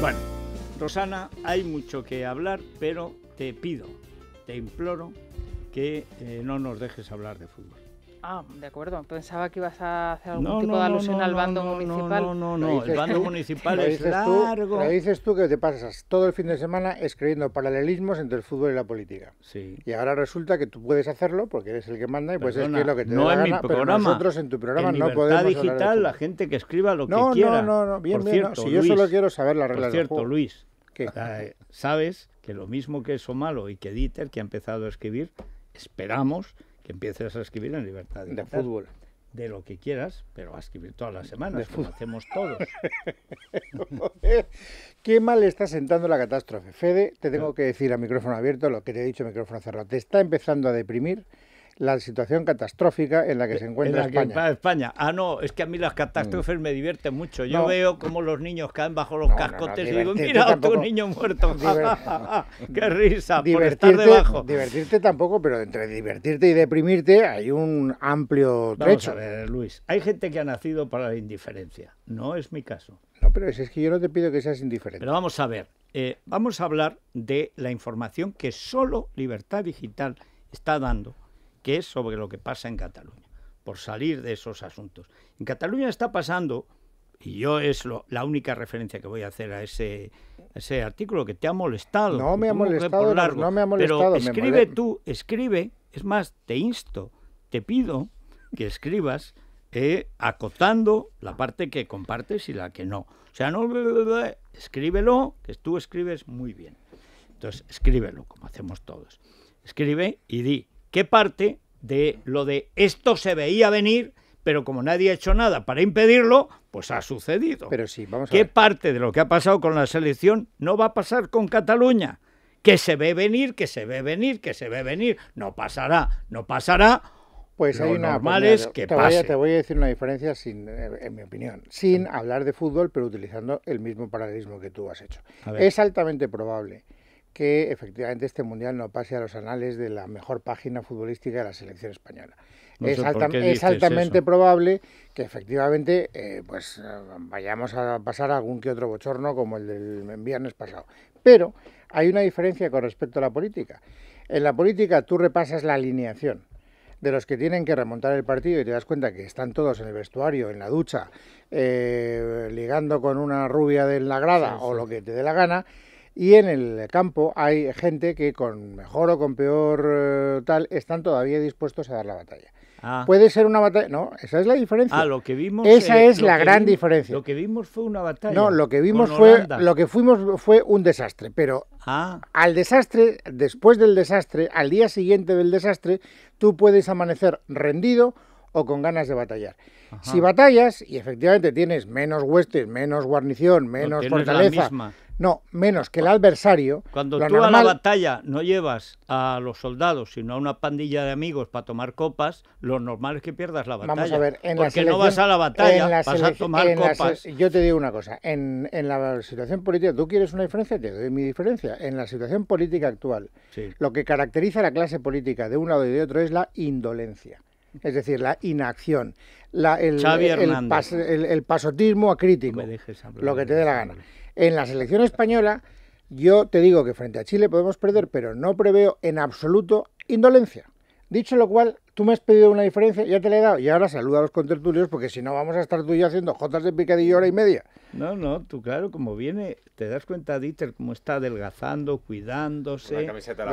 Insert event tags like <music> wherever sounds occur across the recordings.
Bueno, Rosana, hay mucho que hablar, pero te pido, te imploro que eh, no nos dejes hablar de fútbol. Ah, de acuerdo. Pensaba que ibas a hacer algún tipo de alusión al bando municipal. No, no, no, el bando municipal es largo. Le dices tú que te pasas todo el fin de semana escribiendo paralelismos entre el fútbol y la política. Sí. Y ahora resulta que tú puedes hacerlo porque eres el que manda y pues es lo que te da No en mi programa, pero nosotros en tu programa no podemos digital la gente que escriba lo que quiera. No, no, no, bien, por cierto, bien, Si yo solo quiero saber las reglas Por cierto, Luis, ¿Qué? <laughs> Eh, sabes que lo mismo que eso malo y que Dieter, que ha empezado a escribir, esperamos empieces a escribir en libertad. De, fútbol. De lo que quieras, pero a escribir todas las semanas, como hacemos todos. <laughs> Qué mal está sentando la catástrofe. Fede, te tengo que decir a micrófono abierto lo que te he dicho a micrófono cerrado. Te está empezando a deprimir la situación catastrófica en la que se encuentra España. España. Ah, no, es que a mí las catástrofes mm. me divierten mucho. Yo veo como los niños caen bajo los cascotes y digo, mira, otro niño muerto. <laughs> <laughs> ¡Qué risa! Divertirte, por estar debajo. Divertirte tampoco, pero entre divertirte y deprimirte hay un amplio trecho. a ver, Luis, hay gente que ha nacido para la indiferencia. No es mi caso. No, pero es, es que yo no te pido que seas indiferente. Pero vamos a ver, eh, vamos a hablar de la información que solo Libertad Digital está dando que es sobre lo que pasa en Cataluña, por salir de esos asuntos. En Cataluña está pasando, y yo es lo, la única referencia que voy a hacer a ese, artículo que te ha molestado. No me ha molestado, no me ha molestado. Pero escribe tú, escribe, es más, te insto, te pido que escribas eh, acotando la parte que compartes y la que no. O sea, no, escríbelo, que tú escribes muy bien. Entonces, escríbelo, como hacemos todos. Escribe y di, ¿Qué parte de lo de esto se veía venir, pero como nadie ha hecho nada para impedirlo, pues ha sucedido. Pero sí, vamos a ¿Qué parte de lo que ha pasado con la selección no va a pasar con Cataluña? Que se ve venir, que se ve venir, que se ve venir. No pasará, no pasará. Pues hay una, normal que te te voy a decir una diferencia, sin, eh, en mi opinión, sin hablar de fútbol, pero utilizando el mismo paralelismo que tú has hecho. Es altamente probable que efectivamente este mundial no pase a los anales de la mejor página futbolística de la selección española. es, altamente probable que efectivamente eh, pues vayamos a pasar algún que otro bochorno como el del viernes pasado. Pero hay una diferencia con respecto a la política. En la política tú repasas la alineación de los que tienen que remontar el partido y te das cuenta que están todos en el vestuario, en la ducha, eh, ligando con una rubia de la grada o lo que te dé la gana y en el campo hay gente que con mejor o con peor eh, tal están todavía dispuestos a dar la batalla. Ah. Puede ser una batalla. No, esa es la diferencia. Ah, lo que vimos. Esa eh, es la gran diferencia. Lo que vimos fue una batalla. No, lo que vimos fue. Lo que fuimos fue un desastre. Pero ah. al desastre, después del desastre, al día siguiente del desastre, tú puedes amanecer rendido o con ganas de batallar. Si batallas y efectivamente tienes menos huestes, menos guarnición, menos fortaleza, no, menos que el adversario. Cuando tú a la batalla no llevas a los soldados, sino a una pandilla de amigos para tomar copas, lo normal es que pierdas la batalla. Vamos a ver, en porque no vas a la batalla, vas a tomar copas. yo te digo una cosa, en, la situación política, tú quieres una diferencia, te doy mi diferencia. En la situación política actual, lo que caracteriza a la clase política de un lado y de otro es la indolencia es decir, la inacción, la, el, pasotismo acrítico, crítico, lo que te dé la gana. En la selección española, yo te digo que frente a Chile podemos perder, pero no preveo en absoluto indolencia. Dicho lo cual, tú me has pedido una diferencia, ya te la he dado, y ahora saluda a los contertulios, porque si no vamos a estar tú y yo haciendo jotas de picadillo hora y media. No, no, tú claro, como viene, te das cuenta, Dieter, cómo está adelgazando, cuidándose. La camiseta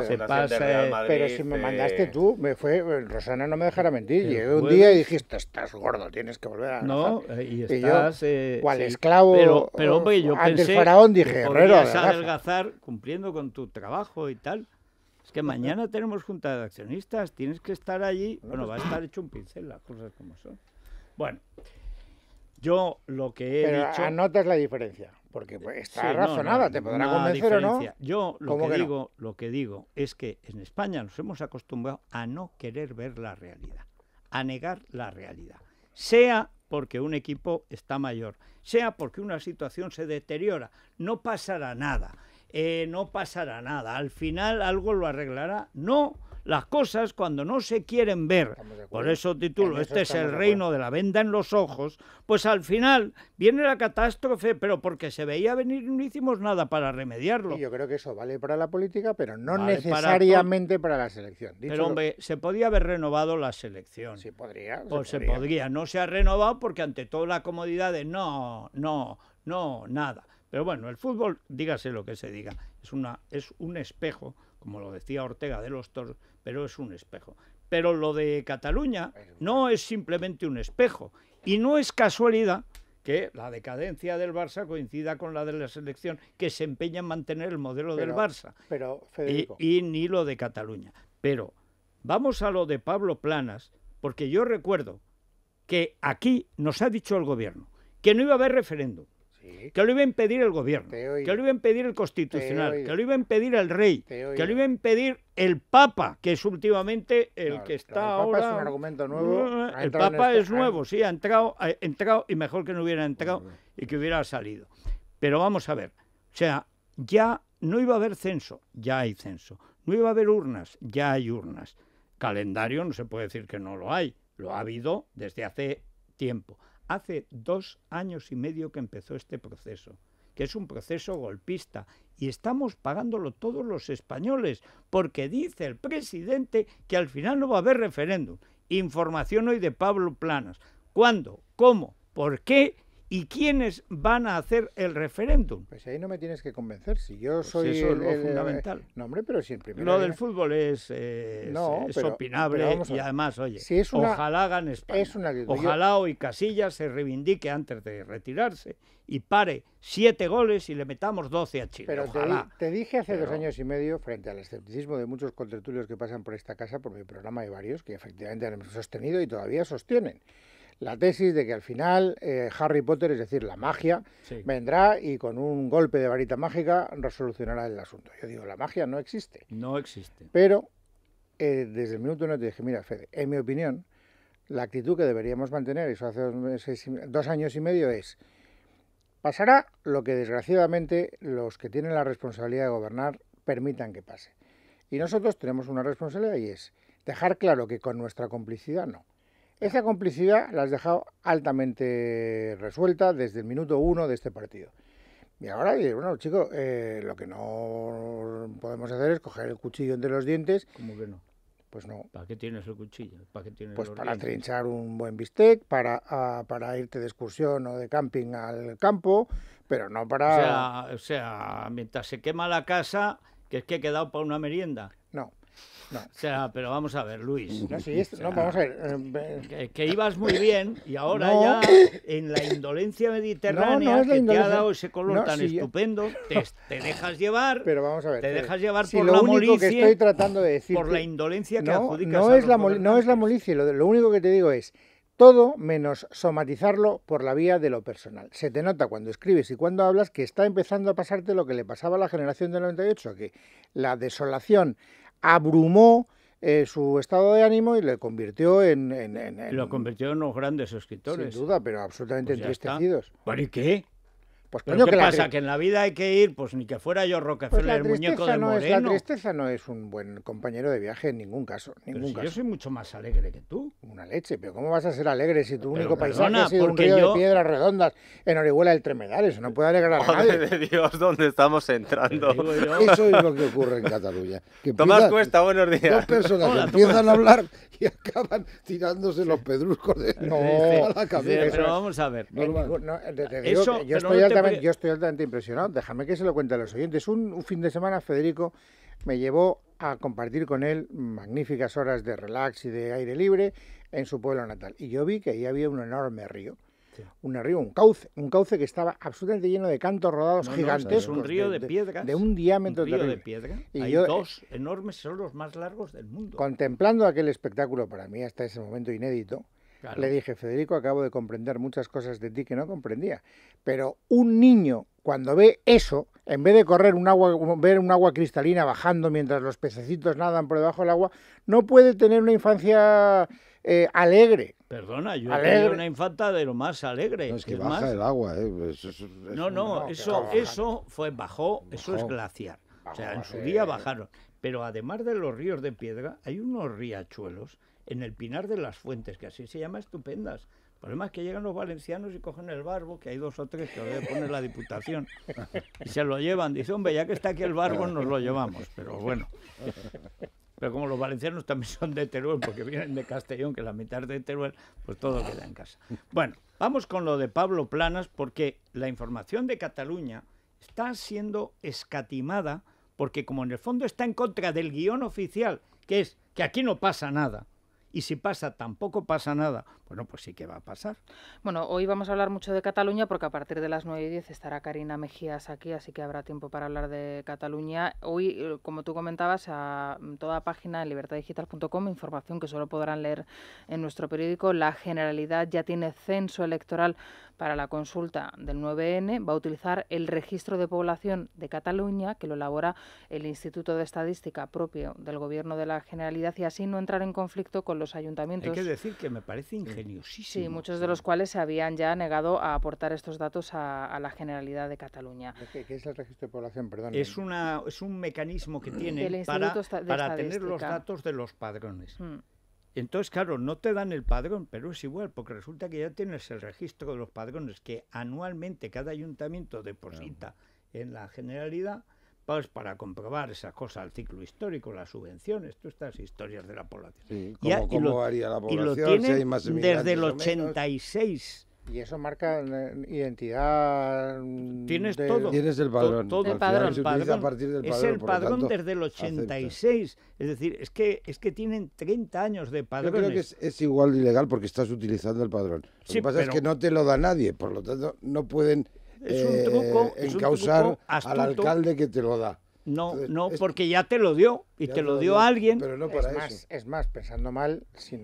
de la pero si me mandaste tú, me fue, eh, Rosana no me dejará mentir, llegué un día y dijiste, estás gordo, tienes que volver a... No, eh, y estás... yo, eh, cual esclavo pero, ante el faraón dije, adelgazar cumpliendo con tu trabajo y tal. Es que mañana tenemos junta de accionistas, tienes que estar allí. Bueno, va a estar hecho un pincel, las cosas como son. Bueno, yo lo que he Pero dicho... anotas la diferencia, porque eh, pues, está razonada, te podrá convencer o no. Yo lo que, digo, lo que digo es que en España nos hemos acostumbrado a no querer ver la realidad, a negar la realidad, sea porque un equipo está mayor, sea porque una situación se deteriora, no pasará nada. Eh, no pasará nada, al final algo lo arreglará. No, las cosas cuando no se quieren ver, por eso título este es el reino de la venda en los ojos, pues al final viene la catástrofe, pero porque se veía venir no hicimos nada para remediarlo. yo creo que eso vale para la política, pero no necesariamente para, la selección. pero hombre, se podía haber renovado la selección. Sí, podría. se, podría. No se ha renovado porque ante todo la comodidad de no, no, no, nada. Pero bueno, el fútbol, dígase lo que se diga, es, una, es un espejo, como lo decía Ortega de los Toros, pero es un espejo. Pero lo de Cataluña no es simplemente un espejo. Y no es casualidad que la decadencia del Barça coincida con la de la selección, que se empeña en mantener el modelo del Barça. Pero, y ni lo de Cataluña. Pero vamos a lo de Pablo Planas, porque yo recuerdo que aquí nos ha dicho el gobierno que no iba a haber referéndum que lo iba a impedir el gobierno, que lo iba a impedir el constitucional, que lo iba a impedir el rey, que lo iba a impedir el Papa, que es últimamente el que está ahora. El Papa es un argumento nuevo. El Papa este- es nuevo, sí, ha entrado, ha entrado y mejor que no hubiera entrado y que hubiera salido. Pero vamos a ver, o sea, ya no iba a haber censo, ya hay censo. No iba a haber urnas, ya hay urnas. Calendario no se puede decir que no lo hay, lo ha habido desde hace tiempo. Hace dos años y medio que empezó este proceso, que es un proceso golpista, y estamos pagándolo todos los españoles, porque dice el presidente que al final no va a haber referéndum. Información hoy de Pablo Planas. ¿Cuándo? ¿Cómo? ¿Por qué? y quiénes van a hacer el referéndum. Pues ahí no me tienes que convencer, si yo pues soy... el, es lo fundamental. no, hombre, pero si primero... Lo del fútbol es, es, opinable y además, oye, ojalá hagan España. ojalá hoy Casillas se reivindique antes de retirarse y pare siete goles y le metamos doce a Chile. Pero ojalá. Te, dije hace dos años y medio, frente al escepticismo de muchos contertulios que pasan por esta casa, por mi programa hay varios que efectivamente han sostenido y todavía sostienen la tesis de que al final eh, Harry Potter, es decir, la magia, vendrá y con un golpe de varita mágica resolucionará el asunto. Yo digo, la magia no existe. No existe. Pero eh, desde el minuto uno te dije, mira, Fede, en mi opinión, la actitud que deberíamos mantener, eso hace dos años y medio, es, pasará lo que desgraciadamente los que tienen la responsabilidad de gobernar permitan que pase. Y nosotros tenemos una responsabilidad y es dejar claro que con nuestra complicidad no. Esa complicidad la has dejado altamente resuelta desde el minuto uno de este partido. Y ahora, bueno, chicos, eh, lo que no podemos hacer es coger el cuchillo entre los dientes. ¿Cómo que no? Pues no. ¿Para qué tienes el cuchillo? ¿Para pues para trinchar un buen bistec, para, ah, para irte de excursión o de camping al campo, pero no para... O sea, o sea mientras se quema la casa, que es que he quedado para una merienda sea, pero vamos a ver, Luis. No, esto, eh, Que, ibas muy bien y ahora ya en la indolencia mediterránea que te ha dado ese color tan estupendo, te, dejas llevar. Te eh, dejas llevar por la único tratando de decir. Por la indolencia que adjudicas. No es, la no es la molicie, lo, lo único que te digo es todo menos somatizarlo por la vía de lo personal. Se te nota cuando escribes y cuando hablas que está empezando a pasarte lo que le pasaba a la generación del 98, que la desolación abrumó eh, su estado de ánimo y le convirtió en, en, en... Lo convirtió en unos grandes escritores. Sin duda, pero absolutamente pues entristecidos. ¿Para qué? Pues qué que pasa? ¿Que en la vida hay que ir? Pues ni que fuera yo Rockefeller, pues el muñeco de no Moreno. Es, la tristeza no es un buen compañero de viaje en ningún caso. Yo soy mucho más alegre que tú. Una leche, pero ¿cómo vas a ser alegre si tu único paisaje ha sido un río de piedras redondas en Orihuela del Tremedal? Eso no puede alegrar a nadie. de Dios, ¿dónde estamos entrando? Eso es lo que ocurre en Cataluña. Que Tomás Cuesta, buenos días. Dos personas empiezan a hablar y acaban tirándose los pedruscos de... No, a la cabeza. pero vamos a ver. Eh, eso, yo estoy yo estoy altamente impresionado. Déjame que se lo cuente a los oyentes. Un, fin de semana, Federico me llevó a compartir con él magníficas horas de relax y de aire libre en su pueblo natal. Y yo vi que ahí había un enorme río. Un río, un cauce, un cauce que estaba absolutamente lleno de cantos rodados gigantes. un río de, piedra piedras. De un diámetro un río de piedra. Y Hay dos enormes, son los más largos del mundo. Contemplando aquel espectáculo, para mí hasta ese momento inédito, le dije, Federico, acabo de comprender muchas cosas de ti que no comprendía. Pero un niño, cuando ve eso, en vez de correr un agua, ver un agua cristalina bajando mientras los pececitos nadan por debajo del agua, no puede tener una infancia eh, alegre. Perdona, yo tenido una infanta de lo más alegre. No, es que baja el agua. Eh, pues no, no, eso, fue bajó, eso es glaciar. o sea, en su día eh. bajaron. Pero además de los ríos de piedra, hay unos riachuelos en el Pinar de las Fuentes, que así se llama Estupendas. El problema es que llegan los valencianos y cogen el barbo, que hay dos o tres que lo debe poner la Diputación, y se lo llevan. Dice, hombre, ya que está aquí el barbo, nos lo llevamos. Pero bueno. Pero como los valencianos también son de Teruel, porque vienen de Castellón, que la mitad de Teruel, pues todo queda en casa. Bueno, vamos con lo de Pablo Planas, porque la información de Cataluña está siendo escatimada, porque como en el fondo está en contra del guión oficial, que es que aquí no pasa nada, y si pasa, tampoco pasa nada. Bueno, pues sí que va a pasar. Bueno, hoy vamos a hablar mucho de Cataluña porque a partir de las 9 y 10 estará Karina Mejías aquí, así que habrá tiempo para hablar de Cataluña. Hoy, eh, como tú comentabas, a mm, toda página en libertaddigital.com, información que solo podrán leer en nuestro periódico. La Generalidad ya tiene censo electoral para la consulta del 9N va a utilizar el registro de población de Cataluña, que lo elabora el Instituto de Estadística propio del Gobierno de la Generalidad, y así no entrar en conflicto con los ayuntamientos. Hay que decir que me parece ingeniosísimo. Sí, muchos de los cuales se habían ya negado a aportar estos datos a, la Generalidad de Cataluña. ¿Qué, es el registro de población? Perdón. Es, una, es un mecanismo que mm. tiene para, para tener los datos de los padrones. Mm. Entonces, claro, no te dan el padrón, pero es igual, porque resulta que ya tienes el registro de los padrones que anualmente cada ayuntamiento deposita en la generalidad pues, para comprobar esas cosas, el ciclo histórico, las subvenciones, todas estas historias de la población. ¿cómo, la población? desde el 86 y eso marca identidad. Tienes todo. Tienes el padrón. todo. El padrón, Es el padrón desde el 86. Es decir, es que, es que tienen 30 años de padrón. Yo creo que es, igual de ilegal porque estás utilizando el padrón. Lo que pasa es que no te lo da nadie. Por lo tanto, no pueden es eh, al alcalde que te lo da. No, no, porque ya te lo dio y te lo, dio, alguien. es, Más, pensando mal, si,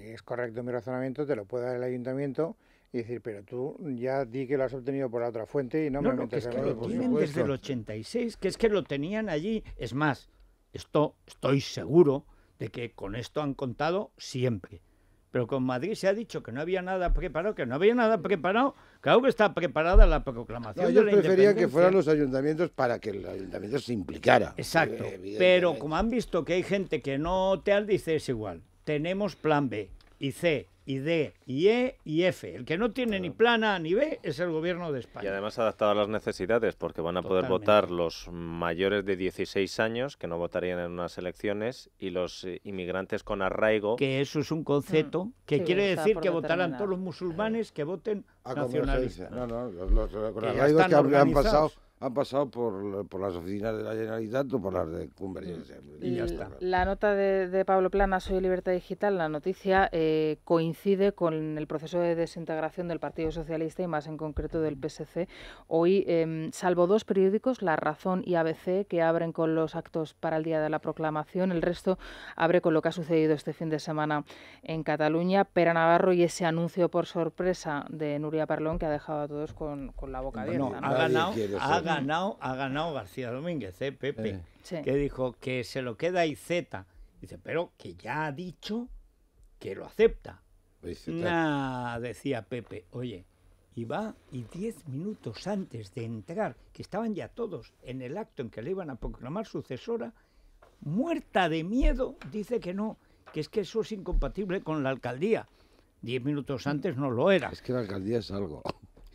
es correcto mi razonamiento, te lo puede dar el ayuntamiento y decir, pero tú ya di que lo has obtenido por la otra fuente y no, no me no, que es que lo tienen desde el 86, que es que lo tenían allí. Es más, esto estoy seguro de que con esto han contado siempre. Pero con Madrid se ha dicho que no había nada preparado, que no había nada preparado. Claro que está preparada la proclamación. No, yo prefería que fueran los ayuntamientos para que el ayuntamiento se implicara. Exacto. Eh, pero como han visto que hay gente que no te al dice es igual. Tenemos plan B y C y D, y E y F. El que no tiene ni plana A ni B es el gobierno de España. Y además adaptado a las necesidades, porque van a poder votar los mayores de 16 años, que no votarían en unas elecciones, y los inmigrantes con arraigo. Que eso es un concepto mm. que quiere decir que votarán todos los musulmanes que voten a ah, nacionalistas. No, no, los, con arraigos que han pasado han pasado por, las oficinas de la Generalitat o por las de Cumbre mm. Y, ya está. La nota de, Pablo Plana, Soy Libertad Digital, la noticia eh, coincide con el proceso de desintegración del Partido Socialista y más en concreto del PSC. Hoy, em, salvo dos periódicos, La Razón y ABC, que abren con los actos para el día de la proclamación, el resto abre con lo que ha sucedido este fin de semana en Cataluña, Pera Navarro y ese anuncio por sorpresa de Nuria Parlón que ha dejado a todos con, la boca abierta. ¿no? ganado, ha ganado García Domínguez, ¿eh, Pepe, eh. que dijo que se lo queda y Z. Dice, pero que ya ha dicho que lo acepta. decía Pepe, oye, y va y diez minutos antes de entrar, que estaban ya todos en el acto en que le iban a proclamar sucesora, muerta de miedo, dice que no, que es que eso es incompatible con la alcaldía. Diez minutos antes no lo era. Es que la alcaldía es algo.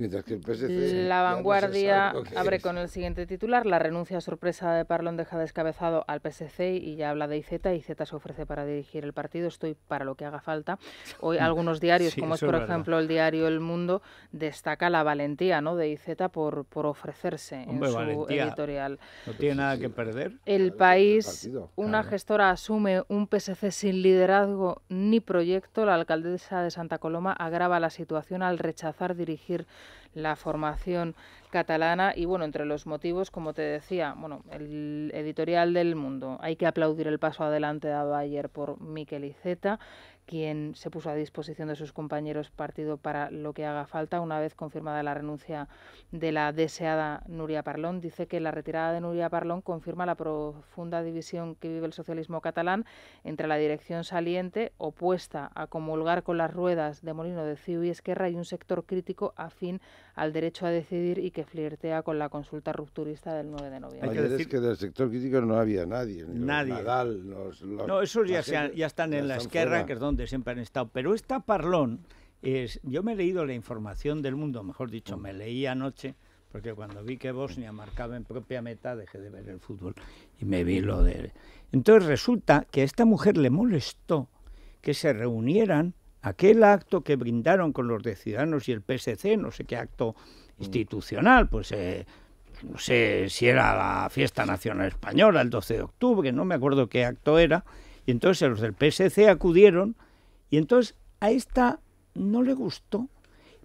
La vanguardia abre con el siguiente titular. La renuncia sorpresa de Parlón deja descabezado al PSC y ya habla de IZ. IZ se ofrece para dirigir el partido. Estoy para lo que haga falta. Hoy <laughs> algunos diarios, como es por ejemplo el diario El Mundo, destaca la valentía de IZ por, ofrecerse en su editorial. No tiene nada que perder. El país, una gestora asume un PSC sin liderazgo ni proyecto. La alcaldesa de Santa Coloma agrava la situación al rechazar dirigir la formación catalana y bueno, entre los motivos, como te decía, bueno, el editorial del Mundo, hay que aplaudir el paso adelante dado ayer por Miquel Iceta, quien se puso a disposición de sus compañeros partido para lo que haga falta. Una vez confirmada la renuncia de la deseada Nuria Parlón, dice que la retirada de Nuria Parlón confirma la profunda división que vive el socialismo catalán entre la dirección saliente, opuesta a comulgar con las ruedas de Molino de Ciu y Esquerra, y un sector crítico afín al derecho a decidir y que flirtea con la consulta rupturista del 9 de noviembre. Hay que decir... que del sector crítico no había nadie. nadie. Nadal, no, esos ya, ya están en la izquierda, que es donde siempre han estado. Pero esta parlón es... Yo me he leído la información del mundo, mejor dicho, me leí anoche porque cuando vi que Bosnia marcaba en propia meta dejé de ver el fútbol y me vi lo de... Entonces resulta que a esta mujer le molestó que se reunieran aquel acto que brindaron con los de Ciudadanos y el PSC, no sé qué acto mm. institucional, pues eh, no sé si era la fiesta nacional española, el 12 de octubre, no me acuerdo qué acto era, y entonces los del PSC acudieron, y entonces a esta no le gustó,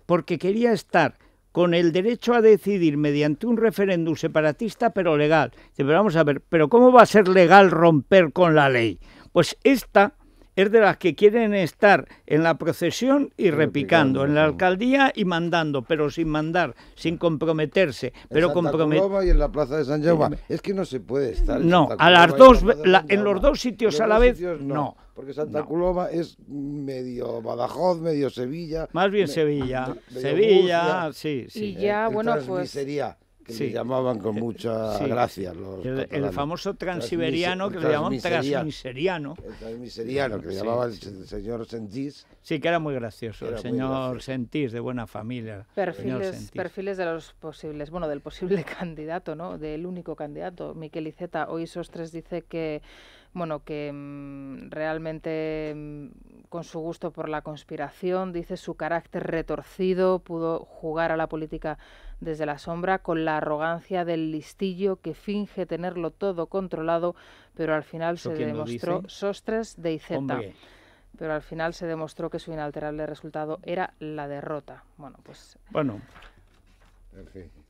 porque quería estar con el derecho a decidir mediante un referéndum separatista, pero legal. Pero vamos a ver, ¿pero cómo va a ser legal romper con la ley? Pues esta es de las que quieren estar en la procesión y repicando, en la alcaldía y mandando, pero sin mandar, sin comprometerse, pero comprometerse y en la plaza de San Jaume. Eh, es que no se puede estar. En no, a las dos, en los dos sitios a la vez, no. Porque Santa Coloma es medio Badajoz, medio Sevilla. Más bien Sevilla. <laughs> Sevilla, sí, sí. Y ya, bueno, pues se llamaban con eh, mucha gracia. Los el, famoso transiberiano que le llamaban transmiseriano. El transmiseriano que llamaban el señor Sentís. Sí, que era muy gracioso, el señor Sentís, de buena familia. Perfiles, perfiles de los posibles, bueno, del posible <laughs> candidato, ¿no? Del único candidato, Miquel Iceta. Hoy tres dice que bueno, que mm, realmente mm, con su gusto por la conspiración, dice su carácter retorcido, pudo jugar a la política desde la sombra con la arrogancia del listillo que finge tenerlo todo controlado, pero al final se demostró sostres de Pero al final se demostró que su inalterable resultado era la derrota. Bueno, pues. Bueno.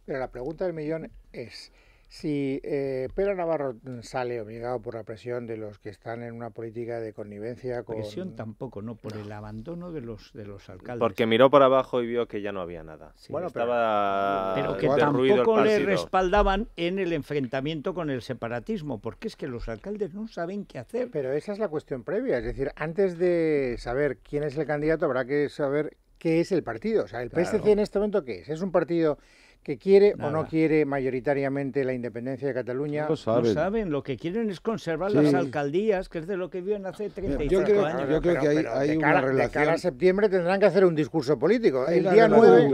Pero la pregunta del millón es: si eh, Pedro Navarro sale obligado por la presión de los que están en una política de connivencia con... Presión tampoco, no, por el abandono de los, de los alcaldes. Porque miró por abajo y vio que ya no había nada. estaba pero, que tampoco le respaldaban en el enfrentamiento con el separatismo, porque es que los alcaldes no saben qué hacer. Pero esa es la cuestión previa, es decir, antes de saber quién es el candidato habrá que saber qué es el partido. O sea, el PSC en este momento qué es. Es un partido que quiere o no quiere mayoritariamente la independencia de Cataluña. No saben. Lo que quieren es conservar las alcaldías, que es de lo que viven hace 35 años. Yo creo que hay, de a septiembre tendrán que hacer un discurso político. el día 9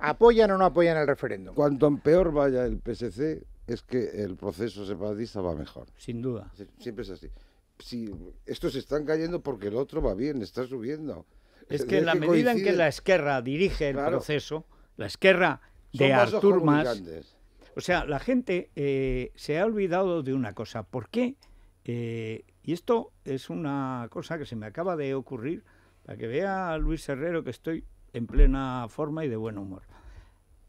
apoyan o no apoyan el referéndum. Cuanto peor vaya el PSC, es que el proceso separatista va mejor. Sin duda. Siempre es así. Si estos están cayendo porque el otro va bien, está subiendo. Es que en la medida en que la izquierda dirige el proceso, la Esquerra de Artur Mas. O sea, la gente eh, se ha olvidado de una cosa. ¿Por qué? Eh, y esto es una cosa que se me acaba de ocurrir para que vea Luis Herrero que estoy en plena forma y de buen humor.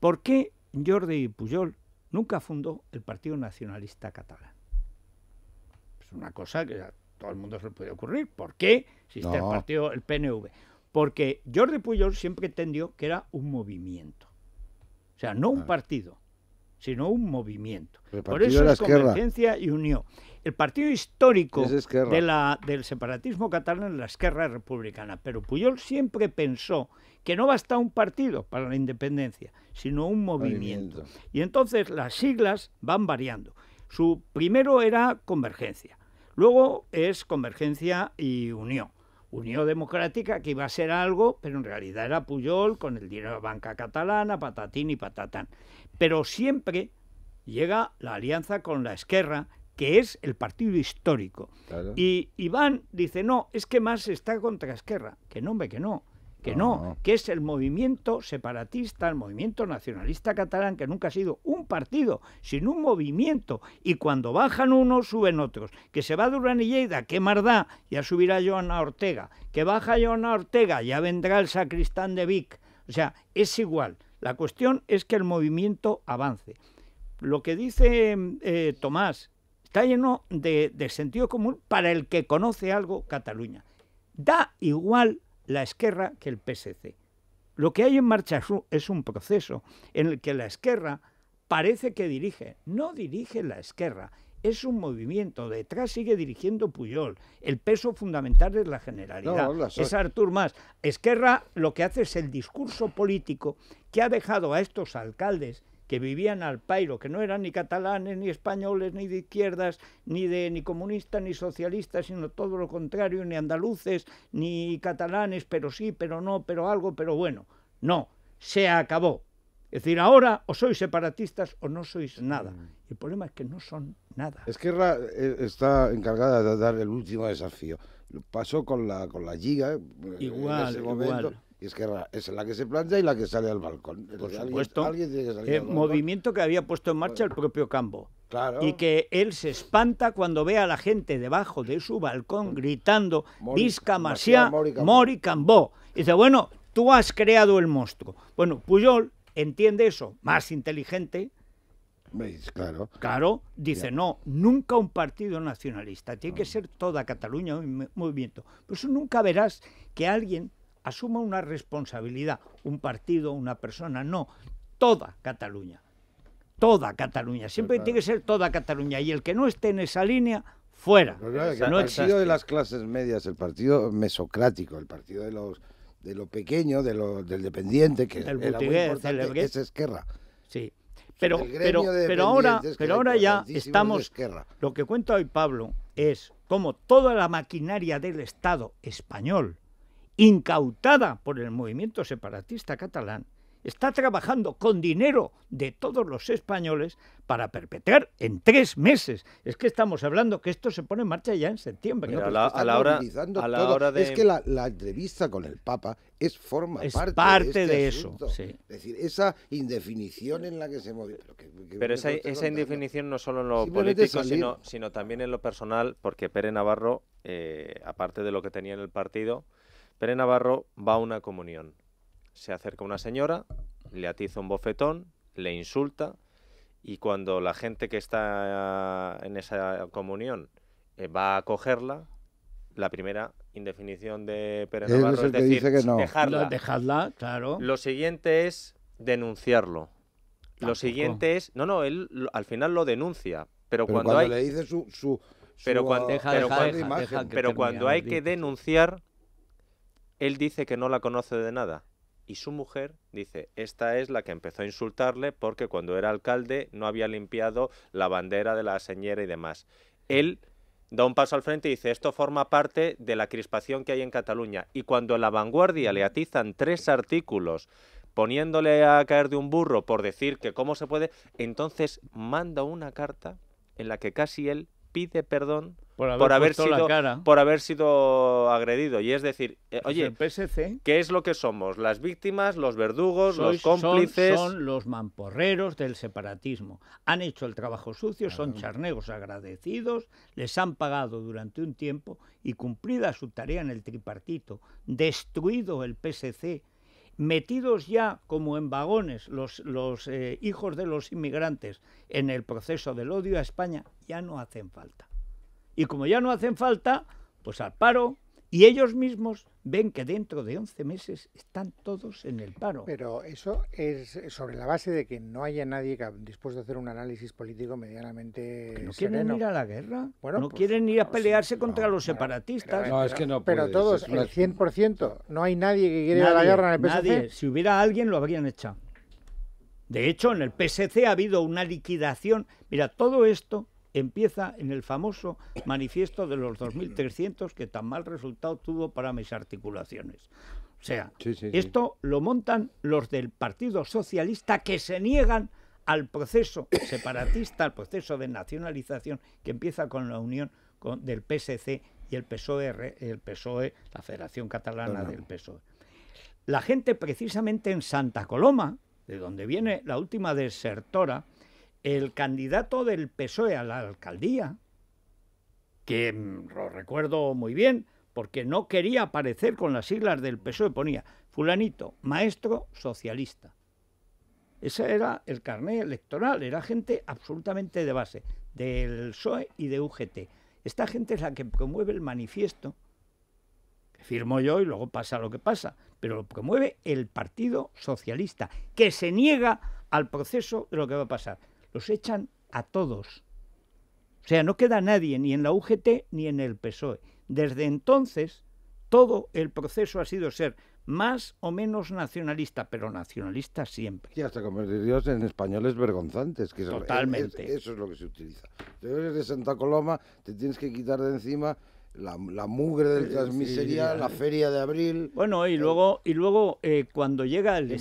¿Por qué Jordi Pujol nunca fundó el Partido Nacionalista Catalán? Es una cosa que a todo el mundo se le puede ocurrir. ¿Por qué si este el partido, el PNV? Porque Jordi Pujol siempre entendió que era un movimiento. O sea, no un ah. partido, sino un movimiento. Por eso es Convergencia y Unión. El partido histórico del separatismo catalán es la Esquerra Republicana, pero Puyol siempre pensó que no basta un partido para la independencia, sino un movimiento. movimiento. Y entonces las siglas van variando. Su primero era Convergencia, luego es Convergencia y Unión. Unión Democrática, que iba a ser algo, pero en realidad era Puyol con el dinero de banca catalana, patatín y patatán. Pero siempre llega la alianza con la Esquerra, que es el partido histórico. Y Iván dice, no, es que más está contra Esquerra. Que no, hombre, que no que no, que es el movimiento separatista, el movimiento nacionalista catalán, que nunca ha sido un partido, sino un movimiento. Y cuando bajan unos, suben otros. Que se va Durán y Lleida, qué mardá, ya subirá Joana Ortega. Que baja Joana Ortega, ya vendrá el sacristán de Vic. O sea, es igual. La cuestión es que el movimiento avance. Lo que dice eh, Tomás está lleno de, de sentido común para el que conoce algo Cataluña. Da igual la Esquerra que el PSC. Lo que hay en marcha es un proceso en el que la Esquerra parece que dirige, no dirige la Esquerra, es un movimiento. Detrás sigue dirigiendo Puyol. El peso fundamental es la generalidad. es Artur Mas. Esquerra lo que hace es el discurso político que ha dejado a estos alcaldes que vivían al pairo, que no eran ni catalanes, ni españoles, ni de izquierdas, ni de ni comunistas, ni socialistas, sino todo lo contrario, ni andaluces, ni catalanes, pero sí, pero no, pero algo, pero bueno. No, se acabó. Es decir, ahora o sois separatistas o no sois nada. Mm. El problema es que no son nada. Esquerra eh, está encargada de dar el último desafío. Pasó con la, con la Igual, eh, en ese y que es la que se planta y la que sale al balcón. Por supuesto. Eh, movimiento que había puesto en marcha el propio Cambo. Y que él se espanta cuando ve a la gente debajo de su balcón gritando Visca Masia, Mori Cambó. Y dice, bueno, tú has creado el monstruo. Bueno, Puyol entiende eso, más inteligente. Claro. Claro, dice, no, nunca un partido nacionalista, tiene que ah. ser toda Cataluña un movimiento. Por eso nunca verás que alguien asuma una responsabilidad, un partido, una persona, no, toda Cataluña, toda Cataluña, siempre tiene que ser toda Cataluña y el que no esté en esa línea, fuera. Pues el partido de las clases medias, el partido mesocrático, el partido de los de lo pequeño, de del dependiente, que era muy importante, es Esquerra. Sí, pero, pero, ahora, pero ahora ya estamos... lo que cuenta hoy Pablo es cómo toda la maquinaria del Estado español, incautada por el movimiento separatista catalán, está trabajando con dinero de todos los españoles para perpetrar en tres meses. Es que estamos hablando que esto se pone en marcha ya en septiembre. a, la, hora, de... Es que la, entrevista con el Papa es forma parte, este de, eso. Es decir, esa indefinición en la que se mueve. Pero, esa, indefinición no solo en lo político, sino, también en lo personal, porque Pérez Navarro, eh, aparte de lo que tenía en el partido, Pere Navarro va a una comunión. Se acerca una señora, le atiza un bofetón, le insulta y cuando la gente que está en esa comunión eh, va a cogerla, la primera indefinición de Pere Navarro es, decir, dejarla. claro. Lo siguiente es denunciarlo. Lo siguiente es, no, no, él al final lo denuncia, pero, cuando, le dice su, pero, cuando hay que denunciar él dice que no la conoce de nada. Y su mujer dice, esta es la que empezó a insultarle porque cuando era alcalde no había limpiado la bandera de la señera y demás. Él da un paso al frente y dice, esto forma parte de la crispación que hay en Cataluña. Y cuando en la vanguardia le atizan tres artículos poniéndole a caer de un burro por decir que cómo se puede, entonces manda una carta en la que casi él pide perdón por haber, sido por haber sido agredido y es decir eh, pues oye qué es lo que somos las víctimas los verdugos los cómplices son, los mamporreros del separatismo han hecho el trabajo sucio son charnegos agradecidos les han pagado durante un tiempo y cumplida su tarea en el tripartito destruido el PSC metidos ya como en vagones los, eh, hijos de los inmigrantes en el proceso del odio a España, ya no hacen falta. Y como ya no hacen falta, pues al paro, y ellos mismos ven que dentro de 11 meses están todos en el paro. Pero eso es sobre la base de que no haya nadie dispuesto a hacer un análisis político medianamente sereno. ¿No quieren ir a la guerra? Bueno, ¿No pues, quieren ir a pelearse contra los separatistas? no, es que no Pero todos, el 100%, no hay nadie que quiera ir a la guerra en el PSC. Nadie. Si hubiera alguien, lo habrían echado. De hecho, en el PSC ha habido una liquidación. Mira, todo esto empieza en el famoso manifiesto de los 2.300 que tan mal resultado tuvo para mis articulaciones. O sea, esto lo montan los del Partido Socialista que se niegan al proceso separatista, al proceso de nacionalización que empieza con la unión del PSC y el PSOE, el PSOE, e, la Federación Catalana del PSOE. La gente precisamente en Santa Coloma, de donde viene la última desertora, el candidato del PSOE a la alcaldía, que mm, lo recuerdo muy bien, porque no quería aparecer con las siglas del PSOE, ponía fulanito, maestro socialista. Ese era el carné electoral, era gente absolutamente de base, del PSOE y de UGT. Esta gente es la que promueve el manifiesto, que firmo yo y luego pasa lo que pasa, pero lo promueve el Partido Socialista, que se niega al proceso de lo que va a pasar los echan a todos. O sea, no queda nadie ni en la UGT ni en el PSOE. Desde entonces, todo el proceso ha sido ser más o menos nacionalista, pero nacionalista siempre. Y hasta convertirlos en españoles vergonzantes. Que Totalmente. Es, Totalmente. eso es lo que se utiliza. Te eres de Santa Coloma, te tienes que quitar de encima la, mugre del transmisería, la feria de abril. Bueno, y eh, luego, y luego eh, cuando llega el,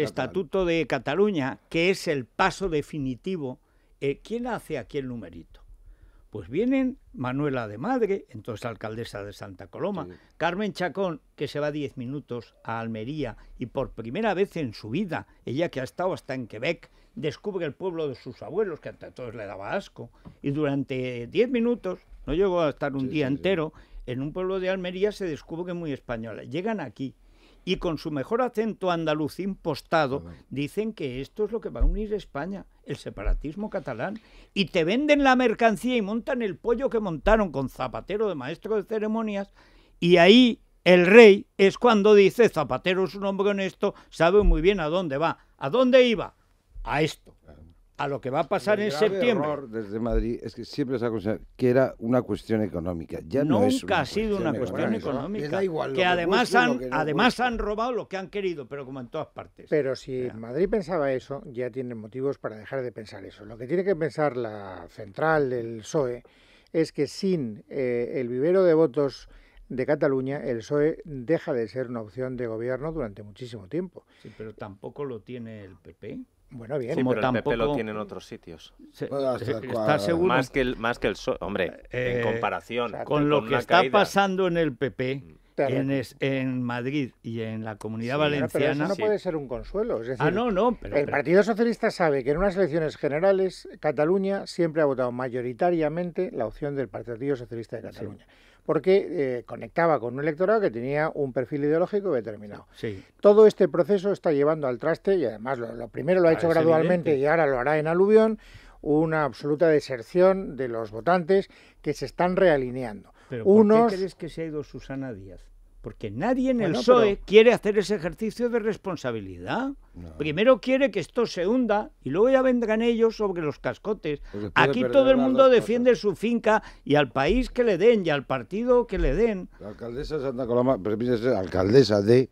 Estatuto de Cataluña, que es el paso definitivo, eh, ¿quién hace aquí el numerito? Pues vienen Manuela de Madre, entonces alcaldesa de Santa Coloma, Carmen Chacón, que se va 10 minutos a Almería y por primera vez en su vida, ella que ha estado hasta en Quebec, descubre el pueblo de sus abuelos, que hasta todos le daba asco, y durante 10 minutos no llegó a estar un día entero, en un pueblo de Almería se descubre que muy española. Llegan aquí y con su mejor acento andaluz impostado dicen que esto es lo que va a unir España, el separatismo catalán. Y te venden la mercancía y montan el pollo que montaron con Zapatero de maestro de ceremonias y ahí el rey es cuando dice Zapatero es un hombre honesto, sabe muy bien a dónde va. ¿A dónde iba? A esto a lo que va a pasar en septiembre. desde Madrid es que siempre se ha considerado que era una cuestión económica. Ya Nunca no es ha sido una cuestión económica. que, además han, además han robado lo que han querido, pero como en todas partes. Pero si Madrid pensaba eso, ya tienen motivos para dejar de pensar eso. Lo que tiene que pensar la central del PSOE es que sin eh, el vivero de votos de Cataluña, el PSOE deja de ser una opción de gobierno durante muchísimo tiempo. Sí, pero tampoco lo tiene el PP. Bueno, bien. pero el PP lo tiene en otros sitios. Pues seguro? Más que el, más que el hombre, en eh, comparación. con, lo que está pasando en el PP, en, en, Madrid y en la comunidad valenciana. no puede ser un consuelo. ah, no, no. el Partido Socialista sabe que en unas elecciones generales Cataluña siempre ha votado mayoritariamente la opción del Partido Socialista de Cataluña porque eh, conectaba con un electorado que tenía un perfil ideológico determinado. Todo este proceso está llevando al traste, y además lo, primero lo ha ah, hecho gradualmente y ahora lo hará en aluvión, una absoluta deserción de los votantes que se están realineando. ¿Pero crees que se ha ido Susana Díaz? Porque nadie en el PSOE quiere hacer ese ejercicio de responsabilidad. Primero quiere que esto se hunda y luego ya vendrán ellos sobre los cascotes. Aquí todo el mundo defiende su finca y al país que le den y al partido que le den. La alcaldesa de Santa Coloma, alcaldesa de...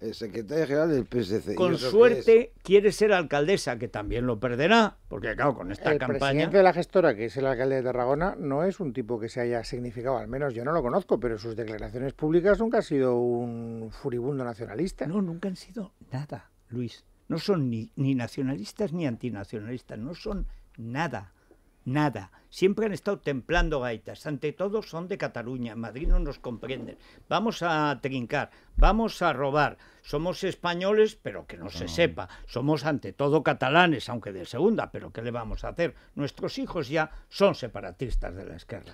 El secretario general del PSC. Con suerte quiere ser alcaldesa, que también lo perderá, porque claro, con esta campaña... El presidente de la gestora, que es el alcalde de Tarragona, no es un tipo que se haya significado, al menos yo no lo conozco, pero sus declaraciones públicas nunca han sido un furibundo nacionalista. No, nunca han sido nada, Luis. No son ni, ni nacionalistas ni antinacionalistas, no son nada, nada siempre han estado templando gaitas. Ante todo son de Cataluña, en Madrid no nos comprenden. Vamos a trincar, vamos a robar. Somos españoles, pero que no, se sepa. Somos ante todo catalanes, aunque de segunda, pero ¿qué le vamos a hacer? Nuestros hijos ya son separatistas de la escala.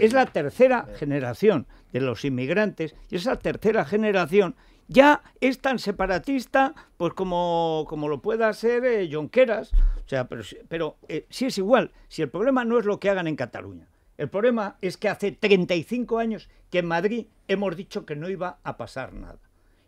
es la tercera eh. generación de los inmigrantes y esa tercera generación ya es tan separatista pues como, lo pueda ser eh, Jonqueras. O sea, pero, pero eh, sí es igual, si el problema no es lo que hagan en Cataluña. El problema es que hace 35 años que en Madrid hemos dicho que no iba a pasar nada.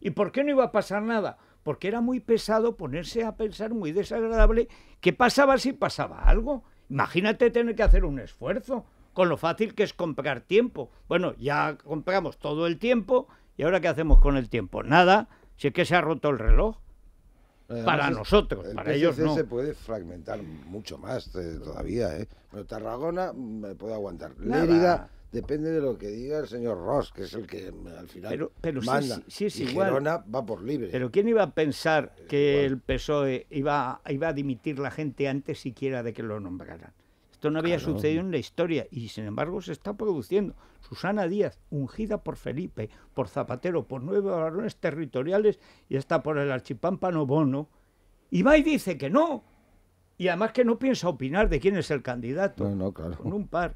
¿Y por qué no iba a pasar nada? Porque era muy pesado ponerse a pensar, muy desagradable, qué pasaba si pasaba algo. Imagínate tener que hacer un esfuerzo con lo fácil que es comprar tiempo. Bueno, ya compramos todo el tiempo ¿Y ahora qué hacemos con el tiempo? Nada, si es que se ha roto el reloj. Eh, para nosotros, para ellos no. se puede fragmentar mucho más eh, todavía, ¿eh? Pero Tarragona mm, me puede aguantar. Lérida depende de lo que diga el señor Ross, que es el que mm, al final pero, pero manda. igual. va por libre. Pero ¿quién iba a pensar eh, que el PSOE iba, iba a dimitir la gente antes siquiera de que lo nombraran? Esto no había sucedido en la historia y sin embargo se está produciendo. Susana Díaz, ungida por Felipe, por Zapatero, por nueve varones territoriales y hasta por el archipámpano Bono, y va y dice que no. Y además que no piensa opinar de quién es el candidato. No, claro. Con un par.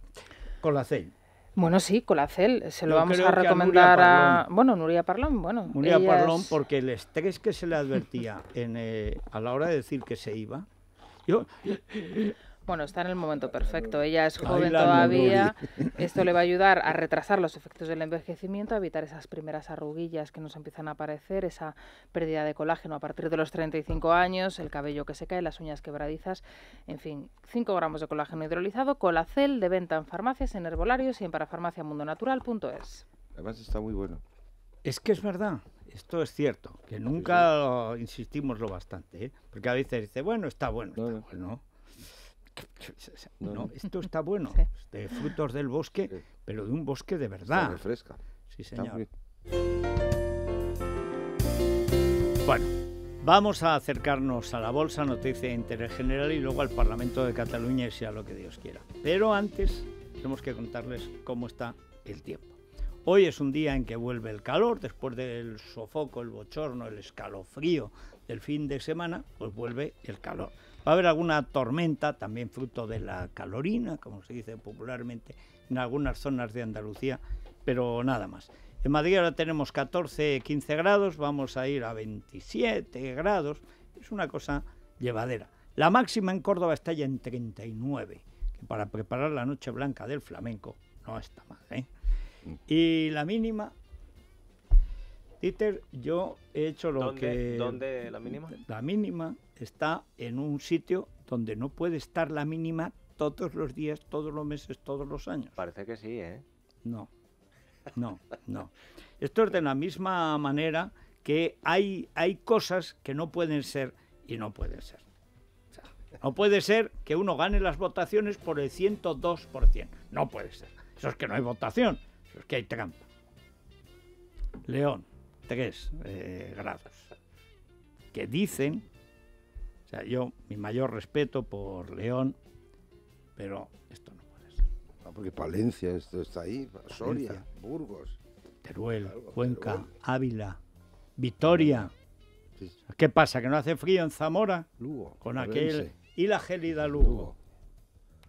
Con la CEL. Bueno, sí, Colacel, se lo vamos a recomendar a, Bueno, Nuria Parlón, bueno. Nuria Parlón, porque el estrés que se le advertía eh, a la hora de decir que se iba. Yo, bueno, está en el momento perfecto. Ella es joven todavía. Esto le va a <laughs> ayudar a retrasar los efectos del envejecimiento, a evitar esas primeras arruguillas que nos empiezan a aparecer, esa pérdida de colágeno a partir de los 35 años, el cabello que se cae, las uñas quebradizas. En fin, 5 gramos de colágeno hidrolizado, colacel de venta en farmacias, en herbolarios y en parafarmaciamundonatural.es. Además está muy bueno. Es que es verdad, esto es cierto, que nunca insistimos lo bastante, ¿eh? porque a veces dice, bueno, está bueno, está bueno. No, esto está bueno, de frutos del bosque, pero de un bosque de verdad. Está refresca. Sí, señor. Bueno, vamos a acercarnos a la Bolsa Noticia Interés General y luego al Parlamento de Cataluña y sea lo que Dios quiera. Pero antes tenemos que contarles cómo está el tiempo. Hoy es un día en que vuelve el calor, después del sofoco, el bochorno, el escalofrío del fin de semana, pues vuelve el calor. Va a haber alguna tormenta, también fruto de la calorina, como se dice popularmente, en algunas zonas de Andalucía, pero nada más. En Madrid ahora tenemos 14, 15 grados, vamos a ir a 27 grados, es una cosa llevadera. La máxima en Córdoba está ya en 39, que para preparar la noche blanca del flamenco no está mal. ¿eh? Y la mínima, Dieter, yo he hecho lo que... ¿Dónde la mínima? La mínima está en un sitio donde no puede estar la mínima todos los días, todos los meses, todos los años. Parece que sí, ¿eh? No, no, no. Esto es de la misma manera que hay, hay cosas que no pueden ser y no pueden ser. no puede ser que uno gane las votaciones por el 102%. No puede ser. Eso es que no hay votación, eso es que hay trampa. León, tres eh, grados. Que dicen o sea, yo, mi mayor respeto por León, pero esto no puede ser. Ah, porque Palencia, esto está ahí, Soria, Burgos. Teruel, Cuenca, Ávila, Vitoria. ¿Qué pasa? ¿Que no hace frío en Zamora? Lugo. Con aquel. Y la gélida Lugo.